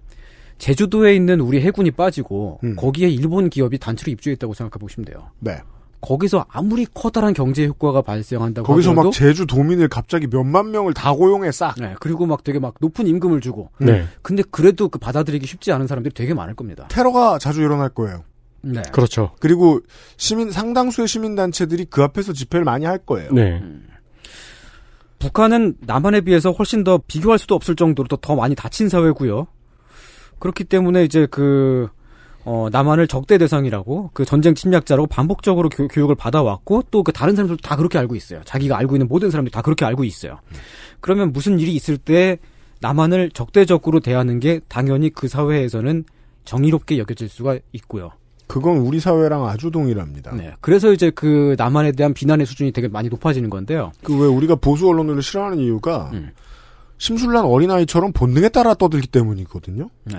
Speaker 4: 제주도에 있는 우리 해군이 빠지고 음. 거기에 일본 기업이 단체로 입주했다고 생각해 보시면 돼요. 네. 거기서 아무리 커다란 경제 효과가 발생한다고 거기서 하더라도, 막 제주
Speaker 2: 도민을 갑자기 몇만 명을 다 고용해 싹. 네,
Speaker 4: 그리고 막 되게 막 높은 임금을 주고. 네. 근데 그래도 그 받아들이기 쉽지 않은 사람들이 되게 많을 겁니다.
Speaker 2: 테러가 자주 일어날 거예요. 네. 그렇죠. 그리고 시민 상당수의 시민 단체들이 그 앞에서 집회를 많이 할 거예요. 네. 음. 북한은 남한에 비해서 훨씬 더
Speaker 4: 비교할 수도 없을 정도로 더 많이 다친 사회고요. 그렇기 때문에 이제 그 어, 남한을 적대 대상이라고 그 전쟁 침략자라고 반복적으로 교, 육을 받아왔고 또 그 다른 사람들도 다 그렇게 알고 있어요. 자기가 알고 있는 모든 사람들이 다 그렇게 알고 있어요. 음. 그러면 무슨 일이 있을 때 남한을 적대적으로 대하는 게 당연히 그 사회에서는 정의롭게 여겨질 수가 있고요. 그건 우리 사회랑 아주 동일합니다. 네. 그래서 이제 그 남한에 대한
Speaker 2: 비난의 수준이 되게 많이 높아지는 건데요. 그 왜 우리가 보수 언론을 싫어하는 이유가 음. 심술난 어린아이처럼 본능에 따라 떠들기 때문이거든요. 네.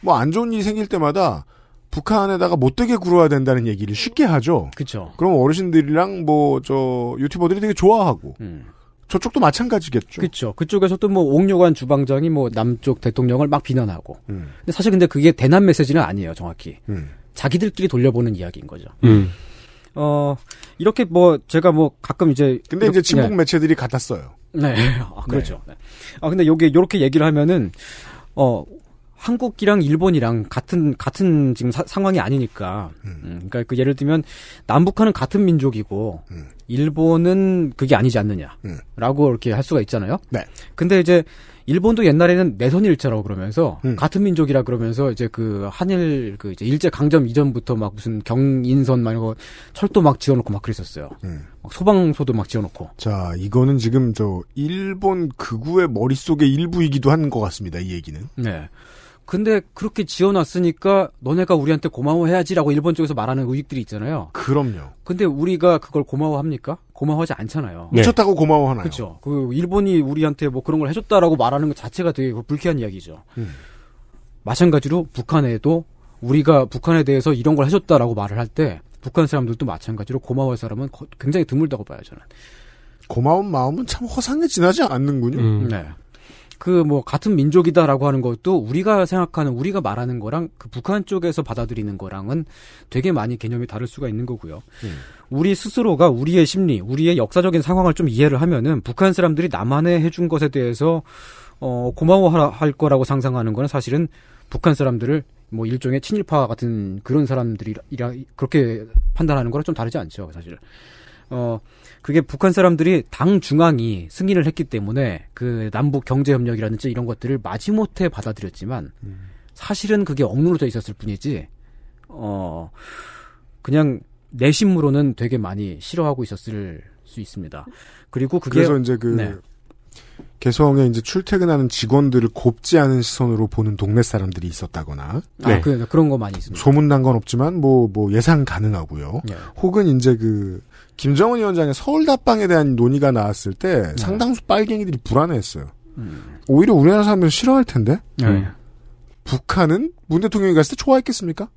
Speaker 2: 뭐안 좋은 일이 생길 때마다 북한에다가 못되게 굴어야 된다는 얘기를 쉽게 하죠. 그렇 그럼 어르신들이랑 뭐 저 유튜버들이 되게 좋아하고. 음. 저쪽도 마찬가지겠죠. 그렇 그쪽에서도
Speaker 4: 뭐 옥녀관 주방장이 뭐 남쪽 대통령을 막 비난하고. 음. 근데 사실 근데 그게 대남 메시지는 아니에요, 정확히. 음. 자기들끼리 돌려보는 이야기인 거죠. 음. 어 이렇게 뭐 제가 뭐 가끔 이제 근데 이제 네. 친북 네. 매체들이 같았어요. 네, 아, 그렇죠. 네. 아 근데 여기 이렇게 얘기를 하면은 어 한국이랑 일본이랑 같은 같은 지금 사, 상황이 아니니까. 음. 음, 그러니까 그 예를 들면 남북한은 같은 민족이고 음. 일본은 그게 아니지 않느냐라고 음. 이렇게 할 수가 있잖아요. 네. 근데 이제 일본도 옛날에는 내선 일체라고 그러면서 음. 같은 민족이라 그러면서 이제 그 한일 그 이제 일제 강점 이전부터 막 무슨 경인선 막 이런 거 철도 막 지어놓고 막 그랬었어요. 음.
Speaker 2: 막 소방소도 막 지어놓고. 자 이거는 지금 저 일본 극우의 머릿 속의 일부이기도 한 것 같습니다. 이 얘기는.
Speaker 4: 네. 근데 그렇게 지어놨으니까 너네가 우리한테 고마워해야지라고 일본 쪽에서 말하는 의익들이 있잖아요. 그럼요. 근데 우리가 그걸 고마워합니까? 고마워하지 않잖아요. 네. 미쳤다고 고마워하나요? 그렇죠. 그 일본이 우리한테 뭐 그런 걸 해줬다라고 말하는 것 자체가 되게 그 불쾌한 이야기죠. 음. 마찬가지로 북한에도 우리가 북한에 대해서 이런 걸 해줬다라고 말을 할 때 북한 사람들도 마찬가지로 고마워할 사람은 굉장히 드물다고 봐요 저는. 고마운 마음은 참 허상에 지나지 않는군요. 음. 네. 그뭐 같은 민족이다라고 하는 것도 우리가 생각하는 우리가 말하는 거랑 그 북한 쪽에서 받아들이는 거랑은 되게 많이 개념이 다를 수가 있는 거고요. 음. 우리 스스로가 우리의 심리, 우리의 역사적인 상황을 좀 이해를 하면은 북한 사람들이 남한에 해준 것에 대해서 어 고마워할 거라고 상상하는 거는 사실은 북한 사람들을 뭐 일종의 친일파 같은 그런 사람들이라 그렇게 판단하는 거랑 좀 다르지 않죠, 사실. 어 그게 북한 사람들이 당 중앙이 승인을 했기 때문에 그 남북 경제 협력이라든지 이런 것들을 마지못해 받아들였지만 사실은 그게 억누르져 있었을 뿐이지 어 그냥 내심으로는 되게 많이 싫어하고 있었을 수 있습니다. 그리고 그게 그래서 이제 그 네.
Speaker 2: 개성에 이제 출퇴근하는 직원들을 곱지 않은 시선으로 보는 동네 사람들이 있었다거나 아, 네. 그,
Speaker 4: 런거 많이 있습니다.
Speaker 2: 소문난 건 없지만 뭐뭐 뭐 예상 가능하고요. 네. 혹은 이제 그 김정은 위원장의 서울 답방에 대한 논의가 나왔을 때 네. 상당수 빨갱이들이 불안해했어요. 음. 오히려 우리나라 사람들은 싫어할 텐데 네. 북한은 문 대통령이 갔을 때 좋아했겠습니까?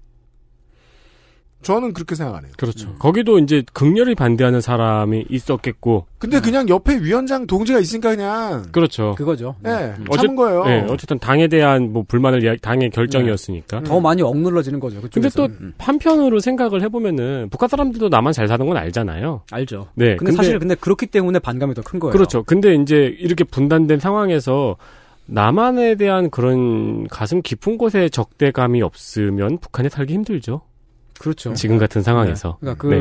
Speaker 2: 저는 그렇게 생각 안 해요.
Speaker 3: 그렇죠. 음. 거기도 이제 극렬히 반대하는 사람이 있었겠고.
Speaker 2: 근데 음. 그냥 옆에 위원장 동지가 있으니까 그냥. 그렇죠. 그거죠. 네. 음. 참은 거예요. 네,
Speaker 3: 어쨌든 당에 대한 뭐 불만을 당의 결정이었으니까. 음. 더 음. 많이 억눌러지는 거죠. 그쪽에서 근데 또 한편으로 음. 생각을 해보면은 북한 사람들도 나만 잘 사는 건 알잖아요.
Speaker 4: 알죠. 네. 근데, 근데 사실 근데 그렇기 때문에 반감이 더 큰 거예요. 그렇죠.
Speaker 3: 근데 이제 이렇게 분단된 상황에서 남한에 대한 그런 가슴 깊은 곳에 적대감이 없으면
Speaker 4: 북한에 살기 힘들죠. 그렇죠. 지금 같은 상황에서. 네. 그러니까 그,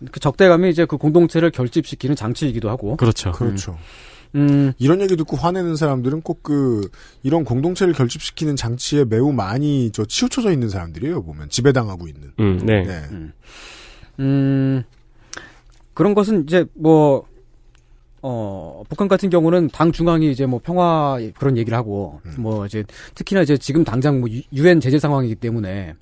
Speaker 4: 네. 그 적대감이 이제 그
Speaker 2: 공동체를 결집시키는 장치이기도 하고. 그렇죠. 그렇죠. 음. 음. 이런 얘기 듣고 화내는 사람들은 꼭 그 이런 공동체를 결집시키는 장치에 매우 많이 저 치우쳐져 있는 사람들이에요 보면 지배당하고 있는.
Speaker 1: 음, 네. 네.
Speaker 4: 음.
Speaker 2: 음.
Speaker 4: 그런 것은 이제 뭐. 어, 북한 같은 경우는 당 중앙이 이제 뭐 평화 그런 얘기를 하고, 음. 뭐 이제 특히나 이제 지금 당장 뭐 유엔 제재 상황이기 때문에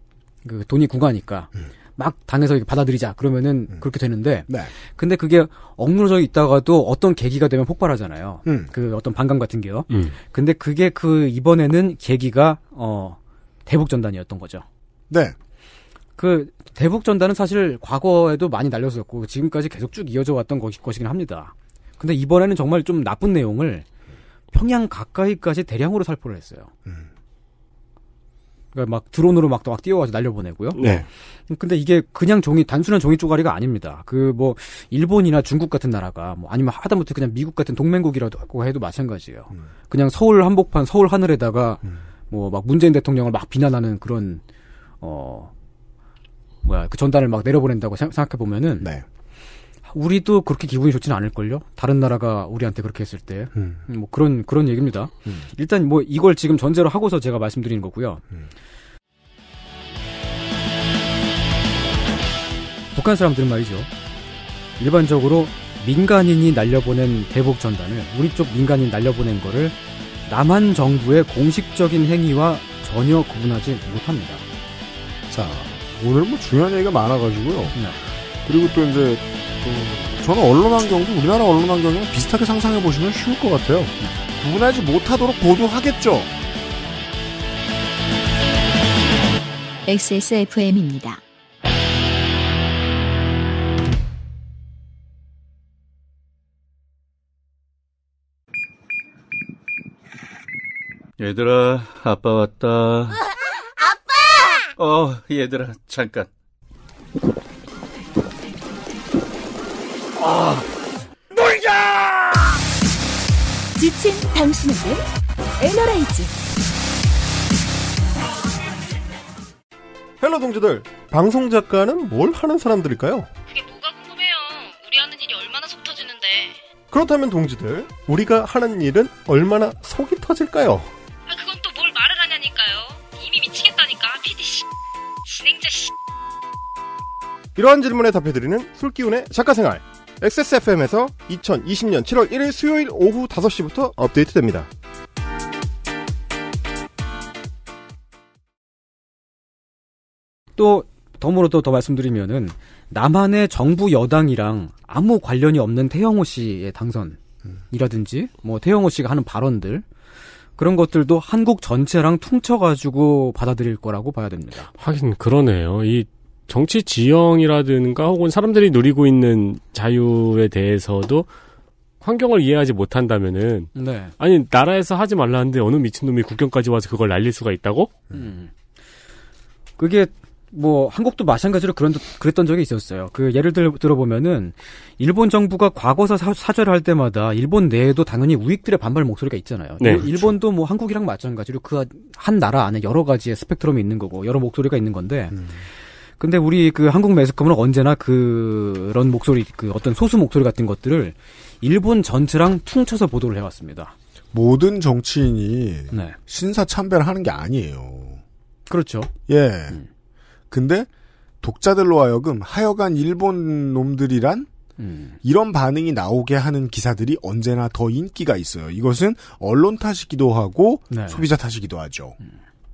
Speaker 4: 그 돈이 구가니까 음. 막 당해서 받아들이자 그러면은 음. 그렇게 되는데 네. 근데 그게 억누르져 있다가도 어떤 계기가 되면 폭발하잖아요. 음. 그 어떤 반감 같은 게요. 음. 근데 그게 그 이번에는 계기가 어 대북 전단이었던 거죠. 네. 그 대북 전단은 사실 과거에도 많이 날렸었고 지금까지 계속 쭉 이어져 왔던 것이, 것이긴 합니다. 근데 이번에는 정말 좀 나쁜 내용을 평양 가까이까지 대량으로 살포를 했어요. 음. 그러니까 막 드론으로 막, 막 뛰어와서 날려보내고요. 네. 근데 이게 그냥 종이 단순한 종이 쪼가리가 아닙니다. 그 뭐 일본이나 중국 같은 나라가 뭐 아니면 하다못해 그냥 미국 같은 동맹국이라고 해도 마찬가지예요. 음. 그냥 서울 한복판 서울 하늘에다가 음. 뭐막 문재인 대통령을 막 비난하는 그런 어 뭐야 그 전단을 막 내려보낸다고 생각해 보면은 네. 우리도 그렇게 기분이 좋지는 않을걸요. 다른 나라가 우리한테 그렇게 했을 때, 음. 음. 뭐 그런 그런 얘기입니다. 음. 일단 뭐 이걸 지금 전제로 하고서 제가 말씀드린 거고요. 음. 북한 사람들은 말이죠. 일반적으로 민간인이 날려보낸 대북 전단을 우리 쪽 민간인 날려보낸 거를 남한 정부의 공식적인 행위와 전혀 구분하지 못합니다.
Speaker 2: 자, 오늘 뭐 중요한 얘기가 많아가지고요. 네. 그리고 또 이제 음. 저는 언론 환경도 우리나라 언론 환경이랑 비슷하게 상상해 보시면 쉬울 것 같아요. 구분하지 못하도록 보도하겠죠.
Speaker 1: XSFM입니다.
Speaker 4: 얘들아, 아빠 왔다. 어,
Speaker 3: 아빠! 어, 얘들아, 잠깐.
Speaker 4: 놀자! 지친 당신에게 에너라이즈.
Speaker 2: 헬로 동지들, 방송 작가는 뭘 하는 사람들일까요? 그게 뭐가
Speaker 1: 궁금해요. 우리 하는 일이 얼마나 속 터지는데.
Speaker 2: 그렇다면 동지들, 우리가 하는 일은 얼마나 속이 터질까요? 아, 그건 또 뭘 말을 하냐니까요.
Speaker 3: 이미 미치겠다니까. PD 씨, 진행자 씨. 이러한 질문에 답해드리는 술기운의 작가생활. XSFM에서 2020년 7월 1일 수요일 오후 5시부터 업데이트됩니다.
Speaker 4: 또 덤으로 또더 말씀드리면은 남한의 정부 여당이랑 아무 관련이 없는 태영호 씨의 당선이라든지 뭐 태영호 씨가 하는 발언들 그런 것들도 한국 전체랑 퉁쳐가지고 받아들일 거라고 봐야 됩니다.
Speaker 3: 하긴 그러네요. 이 정치 지형이라든가 혹은 사람들이 누리고 있는 자유에 대해서도 환경을 이해하지 못한다면은 네. 아니 나라에서 하지 말라는데 어느 미친놈이 국경까지 와서 그걸 날릴 수가 있다고?
Speaker 1: 음. 음.
Speaker 4: 그게 뭐 한국도 마찬가지로 그런 그랬던 적이 있었어요. 그 예를 들, 들어보면은 일본 정부가 과거사 사, 절할 때마다 일본 내에도 당연히 우익들의 반발 목소리가 있잖아요. 네, 그렇죠. 일본도 뭐 한국이랑 마찬가지로 그 한 나라 안에 여러 가지의 스펙트럼이 있는 거고 여러 목소리가 있는 건데 음. 근데 우리 그 한국 매스컴은 언제나 그런 목소리, 그 어떤 소수 목소리 같은 것들을 일본 전체랑 퉁쳐서 보도를 해왔습니다.
Speaker 2: 모든 정치인이 네. 신사참배를 하는 게 아니에요. 그렇죠. 예. 음. 근데 독자들로 하여금 하여간 일본 놈들이란 음. 이런 반응이 나오게 하는 기사들이 언제나 더 인기가 있어요. 이것은 언론 탓이기도 하고 네. 소비자 탓이기도 하죠.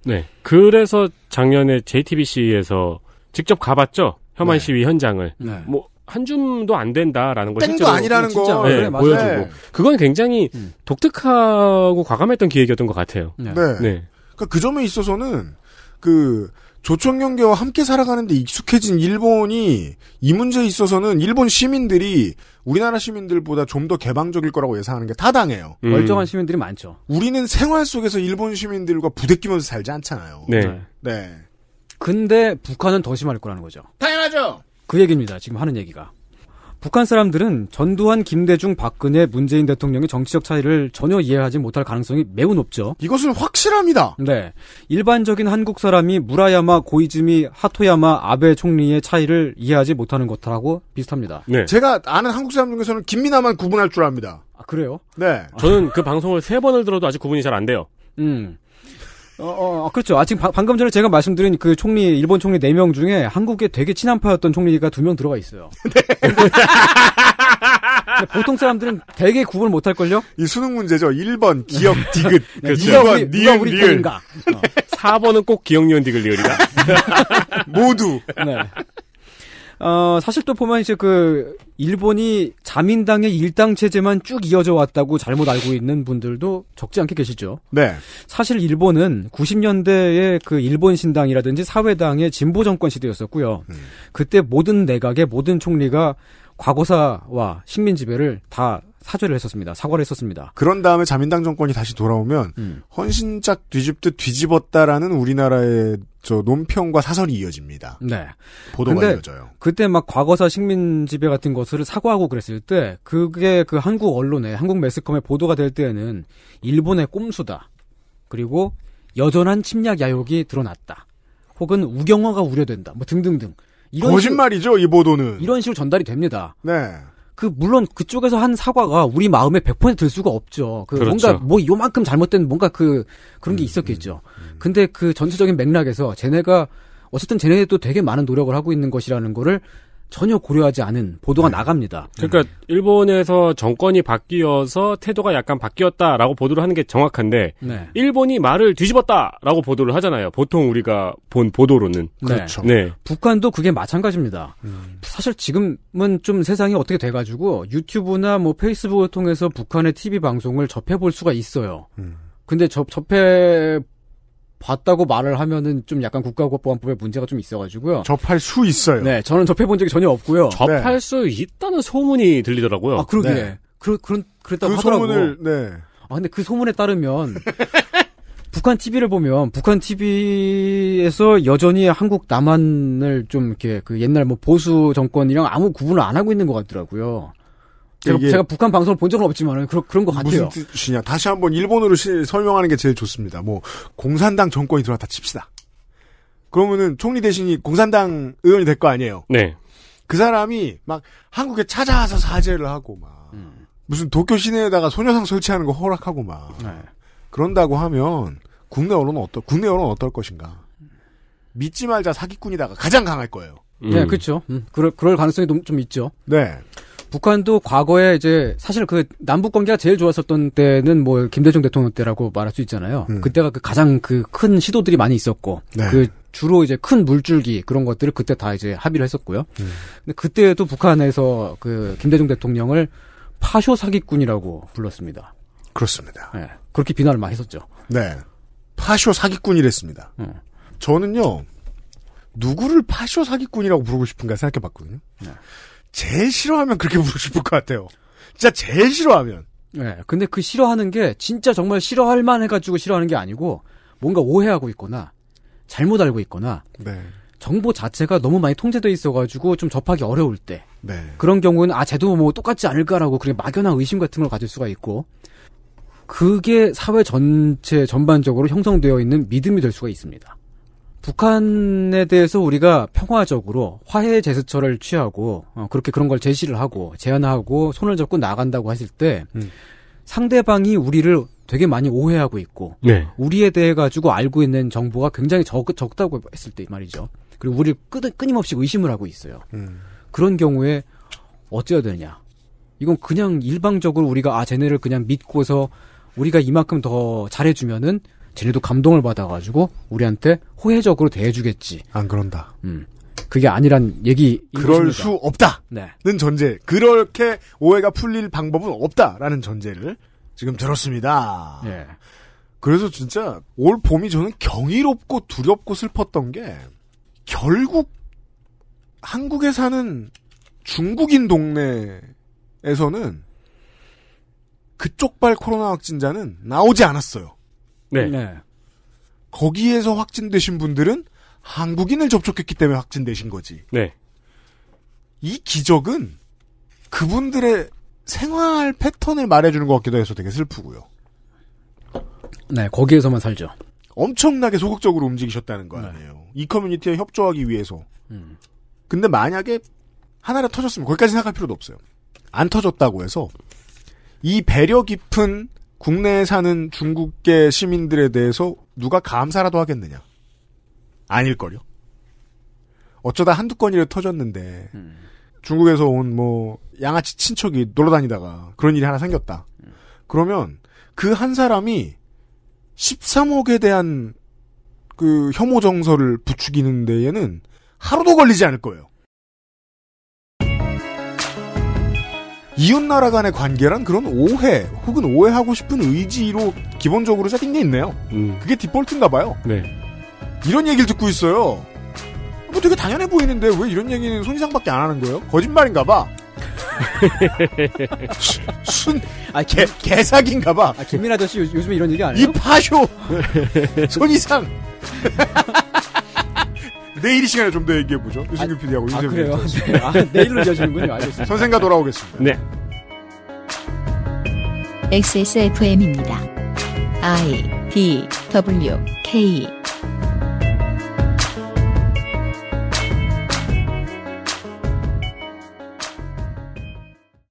Speaker 2: 네. 그래서 작년에
Speaker 3: JTBC에서 직접 가봤죠. 혐한 네. 시위 현장을.
Speaker 2: 네. 뭐한
Speaker 3: 줌도 안 된다라는 걸 실제로 아니라는 진짜, 거 네, 그래, 보여주고 그건 굉장히 음. 독특하고 과감했던 기획이었던 것 같아요. 네. 네. 네.
Speaker 2: 그러니까 그 점에 있어서는 그 조총경계와 함께 살아가는데 익숙해진 일본이 이 문제에 있어서는 일본 시민들이 우리나라 시민들보다 좀 더 개방적일 거라고 예상하는 게 타당해요. 음. 멀쩡한 시민들이 많죠. 우리는 생활 속에서 일본 시민들과 부대끼면서 살지 않잖아요. 네. 네. 네. 근데 북한은 더 심할 거라는 거죠.
Speaker 1: 당연하죠.
Speaker 2: 그 얘기입니다. 지금 하는 얘기가.
Speaker 4: 북한 사람들은 전두환, 김대중, 박근혜, 문재인 대통령의 정치적 차이를 전혀 이해하지 못할 가능성이 매우 높죠. 이것은 확실합니다. 네. 일반적인 한국 사람이 무라야마, 고이즈미, 하토야마, 아베 총리의 차이를 이해하지 못하는 것하고 비슷합니다. 네. 제가
Speaker 2: 아는 한국 사람 중에서는 김민아만 구분할 줄 압니다. 아, 그래요?
Speaker 4: 네. 저는 그 방송을 세 번을
Speaker 3: 들어도 아직 구분이 잘 안 돼요.
Speaker 4: 음. 어, 어, 어, 그렇죠. 아, 지금 바, 방금 전에 제가 말씀드린 그 총리, 일본 총리 4명 중에 한국에 되게 친한파였던 총리가 2명 들어가 있어요. 네. 보통 사람들은 되게 구분 을 못 할걸요? 이 수능 문제죠. 1번,
Speaker 3: 기억, 네. 디귿. 그렇죠. 2번, 니은, 리을. 4번은 어. 꼭 기억, 니은, 디귿, 리을이다.
Speaker 4: 모두. 네. 어, 사실 또 보면 이제 그 일본이 자민당의 일당 체제만 쭉 이어져 왔다고 잘못 알고 있는 분들도 적지 않게 계시죠. 네. 사실 일본은 90년대에 그 일본 신당이라든지 사회당의 진보 정권 시대였었고요. 음. 그때 모든 내각의 모든 총리가 과거사와 식민 지배를 다 사죄를 했었습니다. 사과를 했었습니다.
Speaker 2: 그런 다음에 자민당 정권이 다시 돌아오면 음. 헌신짝 뒤집듯 뒤집었다라는 우리나라의 저 논평과 사설이 이어집니다. 네. 보도가 이어져요.
Speaker 4: 그때 막 과거사 식민 지배 같은 것을 사과하고 그랬을 때 그게 그 한국 언론에 한국 매스컴에 보도가 될 때에는 일본의 꼼수다. 그리고 여전한 침략 야욕이 드러났다. 혹은 우경화가 우려된다. 뭐 등등등. 거짓말이죠, 이 보도는. 이런 식으로 전달이 됩니다. 네. 그 물론 그쪽에서 한 사과가 우리 마음에 100%들 수가 없죠. 그 그렇죠. 뭔가 뭐 요만큼 잘못된 뭔가 그 그런 게 음, 있었겠죠. 음, 음, 근데 그 전체적인 맥락에서 쟤네가 어쨌든 쟤네도 되게 많은 노력을 하고 있는 것이라는 거를 전혀 고려하지 않은 보도가 네. 나갑니다.
Speaker 3: 그러니까 일본에서 정권이 바뀌어서 태도가 약간 바뀌었다라고 보도를 하는 게 정확한데 네. 일본이 말을 뒤집었다라고 보도를 하잖아요. 보통 우리가 본 보도로는
Speaker 4: 네. 그렇죠. 네. 북한도 그게 마찬가지입니다. 음. 사실 지금은 좀 세상이 어떻게 돼가지고 유튜브나 뭐 페이스북을 통해서 북한의 TV 방송을 접해볼 수가 있어요. 음. 근데 접, 접해 봤다고 말을 하면은 좀 약간 국가보안법에 문제가 좀 있어가지고요. 접할 수 있어요. 네, 저는 접해본 적이 전혀 없고요. 접할 네. 수 있다는 소문이 들리더라고요. 아, 그러게. 네. 그, 그런, 그랬다고 그 하더라고요. 소문을, 네. 아, 근데 그 소문에 따르면, 북한 TV를 보면, 북한 TV에서 여전히 한국 남한을 좀 이렇게, 그 옛날 뭐 보수 정권이랑 아무 구분을 안 하고 있는 것
Speaker 2: 같더라고요.
Speaker 4: 제가, 제가, 북한 방송을 본 적은 없지만 그런 그런 것 같아요. 무슨
Speaker 2: 뜻이냐? 다시 한번 일본으로 시, 설명하는 게 제일 좋습니다. 뭐 공산당 정권이 들어왔다 칩시다. 그러면은 총리 대신이 공산당 의원이 될 거 아니에요. 네. 그 사람이 막 한국에 찾아와서 사죄를 하고 막 음. 무슨 도쿄 시내에다가 소녀상 설치하는 거 허락하고 막 네. 그런다고 하면 국내 언론은 어떨 국내 언론 은 어떨 것인가? 믿지 말자 사기꾼이다가 가장 강할 거예요. 음. 네, 그렇죠. 음, 그럴, 그럴 가능성이 좀, 좀 있죠. 네.
Speaker 4: 북한도 과거에 이제 사실 그 남북 관계가 제일 좋았었던 때는 뭐 김대중 대통령 때라고 말할 수 있잖아요. 음. 그때가 그 가장 그 큰 시도들이 많이 있었고 네. 그 주로 이제 큰 물줄기 그런 것들을 그때 다 이제 합의를 했었고요. 음. 근데 그때도 북한에서 그 김대중 대통령을 파쇼 사기꾼이라고 불렀습니다. 그렇습니다. 네. 그렇게
Speaker 2: 비난을 많이 했었죠. 네. 파쇼 사기꾼이랬습니다. 음. 저는요, 누구를 파쇼 사기꾼이라고 부르고 싶은가 생각해 봤거든요. 네. 예. 제일 싫어하면 그렇게 부르고 싶을 것 같아요. 진짜 제일 싫어하면. 네, 근데 그 싫어하는 게 진짜 정말
Speaker 4: 싫어할 만 해가지고 싫어하는 게 아니고 뭔가 오해하고 있거나 잘못 알고 있거나 네. 정보 자체가 너무 많이 통제돼 있어가지고 좀 접하기 어려울 때 네. 그런 경우는 아 쟤도 뭐 똑같지 않을까라고 그게 막연한 의심 같은 걸 가질 수가 있고 그게 사회 전체 전반적으로 형성되어 있는 믿음이 될 수가 있습니다. 북한에 대해서 우리가 평화적으로 화해의 제스처를 취하고 어, 그렇게 그런 걸 제시를 하고 제안하고 손을 잡고 나간다고 했을 때 음. 상대방이 우리를 되게 많이 오해하고 있고 네. 우리에 대해 가지고 알고 있는 정보가 굉장히 적, 적다고 했을 때 말이죠. 그리고 우리를 끊, 임없이 의심을 하고 있어요. 음. 그런 경우에 어찌해야 되냐? 이건 그냥 일방적으로 우리가 아 쟤네를 그냥 믿고서 우리가 이만큼 더 잘해주면은 쟤네도 감동을 받아가지고 우리한테 호혜적으로 대해주겠지. 안 그런다. 음. 그게 아니란 얘기. 그럴 것입니다. 수
Speaker 2: 없다. 네. 는 전제. 그렇게 오해가 풀릴 방법은 없다라는 전제를 지금 들었습니다. 네. 그래서 진짜 올 봄이 저는 경이롭고 두렵고 슬펐던 게 결국 한국에 사는 중국인 동네에서는 그쪽 발 코로나 확진자는 나오지 않았어요. 네. 네. 거기에서 확진되신 분들은 한국인을 접촉했기 때문에 확진되신 거지. 네. 이 기적은 그분들의 생활 패턴을 말해주는 것 같기도 해서 되게 슬프고요. 네, 거기에서만 살죠. 엄청나게 소극적으로 움직이셨다는 거 네. 아니에요. 네. 이 커뮤니티에 협조하기 위해서. 음. 근데 만약에 하나라 터졌으면 거기까지 생각할 필요도 없어요. 안 터졌다고 해서 이 배려 깊은 국내에 사는 중국계 시민들에 대해서 누가 감사라도 하겠느냐? 아닐걸요. 어쩌다 한두 건이라 터졌는데 음. 중국에서 온 뭐 양아치 친척이 놀러 다니다가 그런 일이 하나 생겼다. 음. 그러면 그 한 사람이 13억에 대한 그 혐오 정서를 부추기는 데에는 하루도 걸리지 않을 거예요. 이웃나라 간의 관계란 그런 오해 혹은 오해하고 싶은 의지로 기본적으로 세팅돼 있네요. 음. 그게 디폴트인가 봐요. 네. 이런 얘기를 듣고 있어요. 뭐 되게 당연해 보이는데 왜 이런 얘기는 손이상밖에 안 하는 거예요? 거짓말인가 봐. 순, 아, 개, 개사기인가 봐. 아, 김민 아저씨 요, 즘에 이런 얘기 안 해요? 이 파쇼! 손이상! 내일 이 시간에 좀 더 얘기해보죠. 아, 유승규 아, PD하고 아, 윤세민 그래요? 네. 아, 내일로 이어지는군요. 알겠습니다. 선생과 돌아오겠습니다. 네. XSFM입니다. I D W K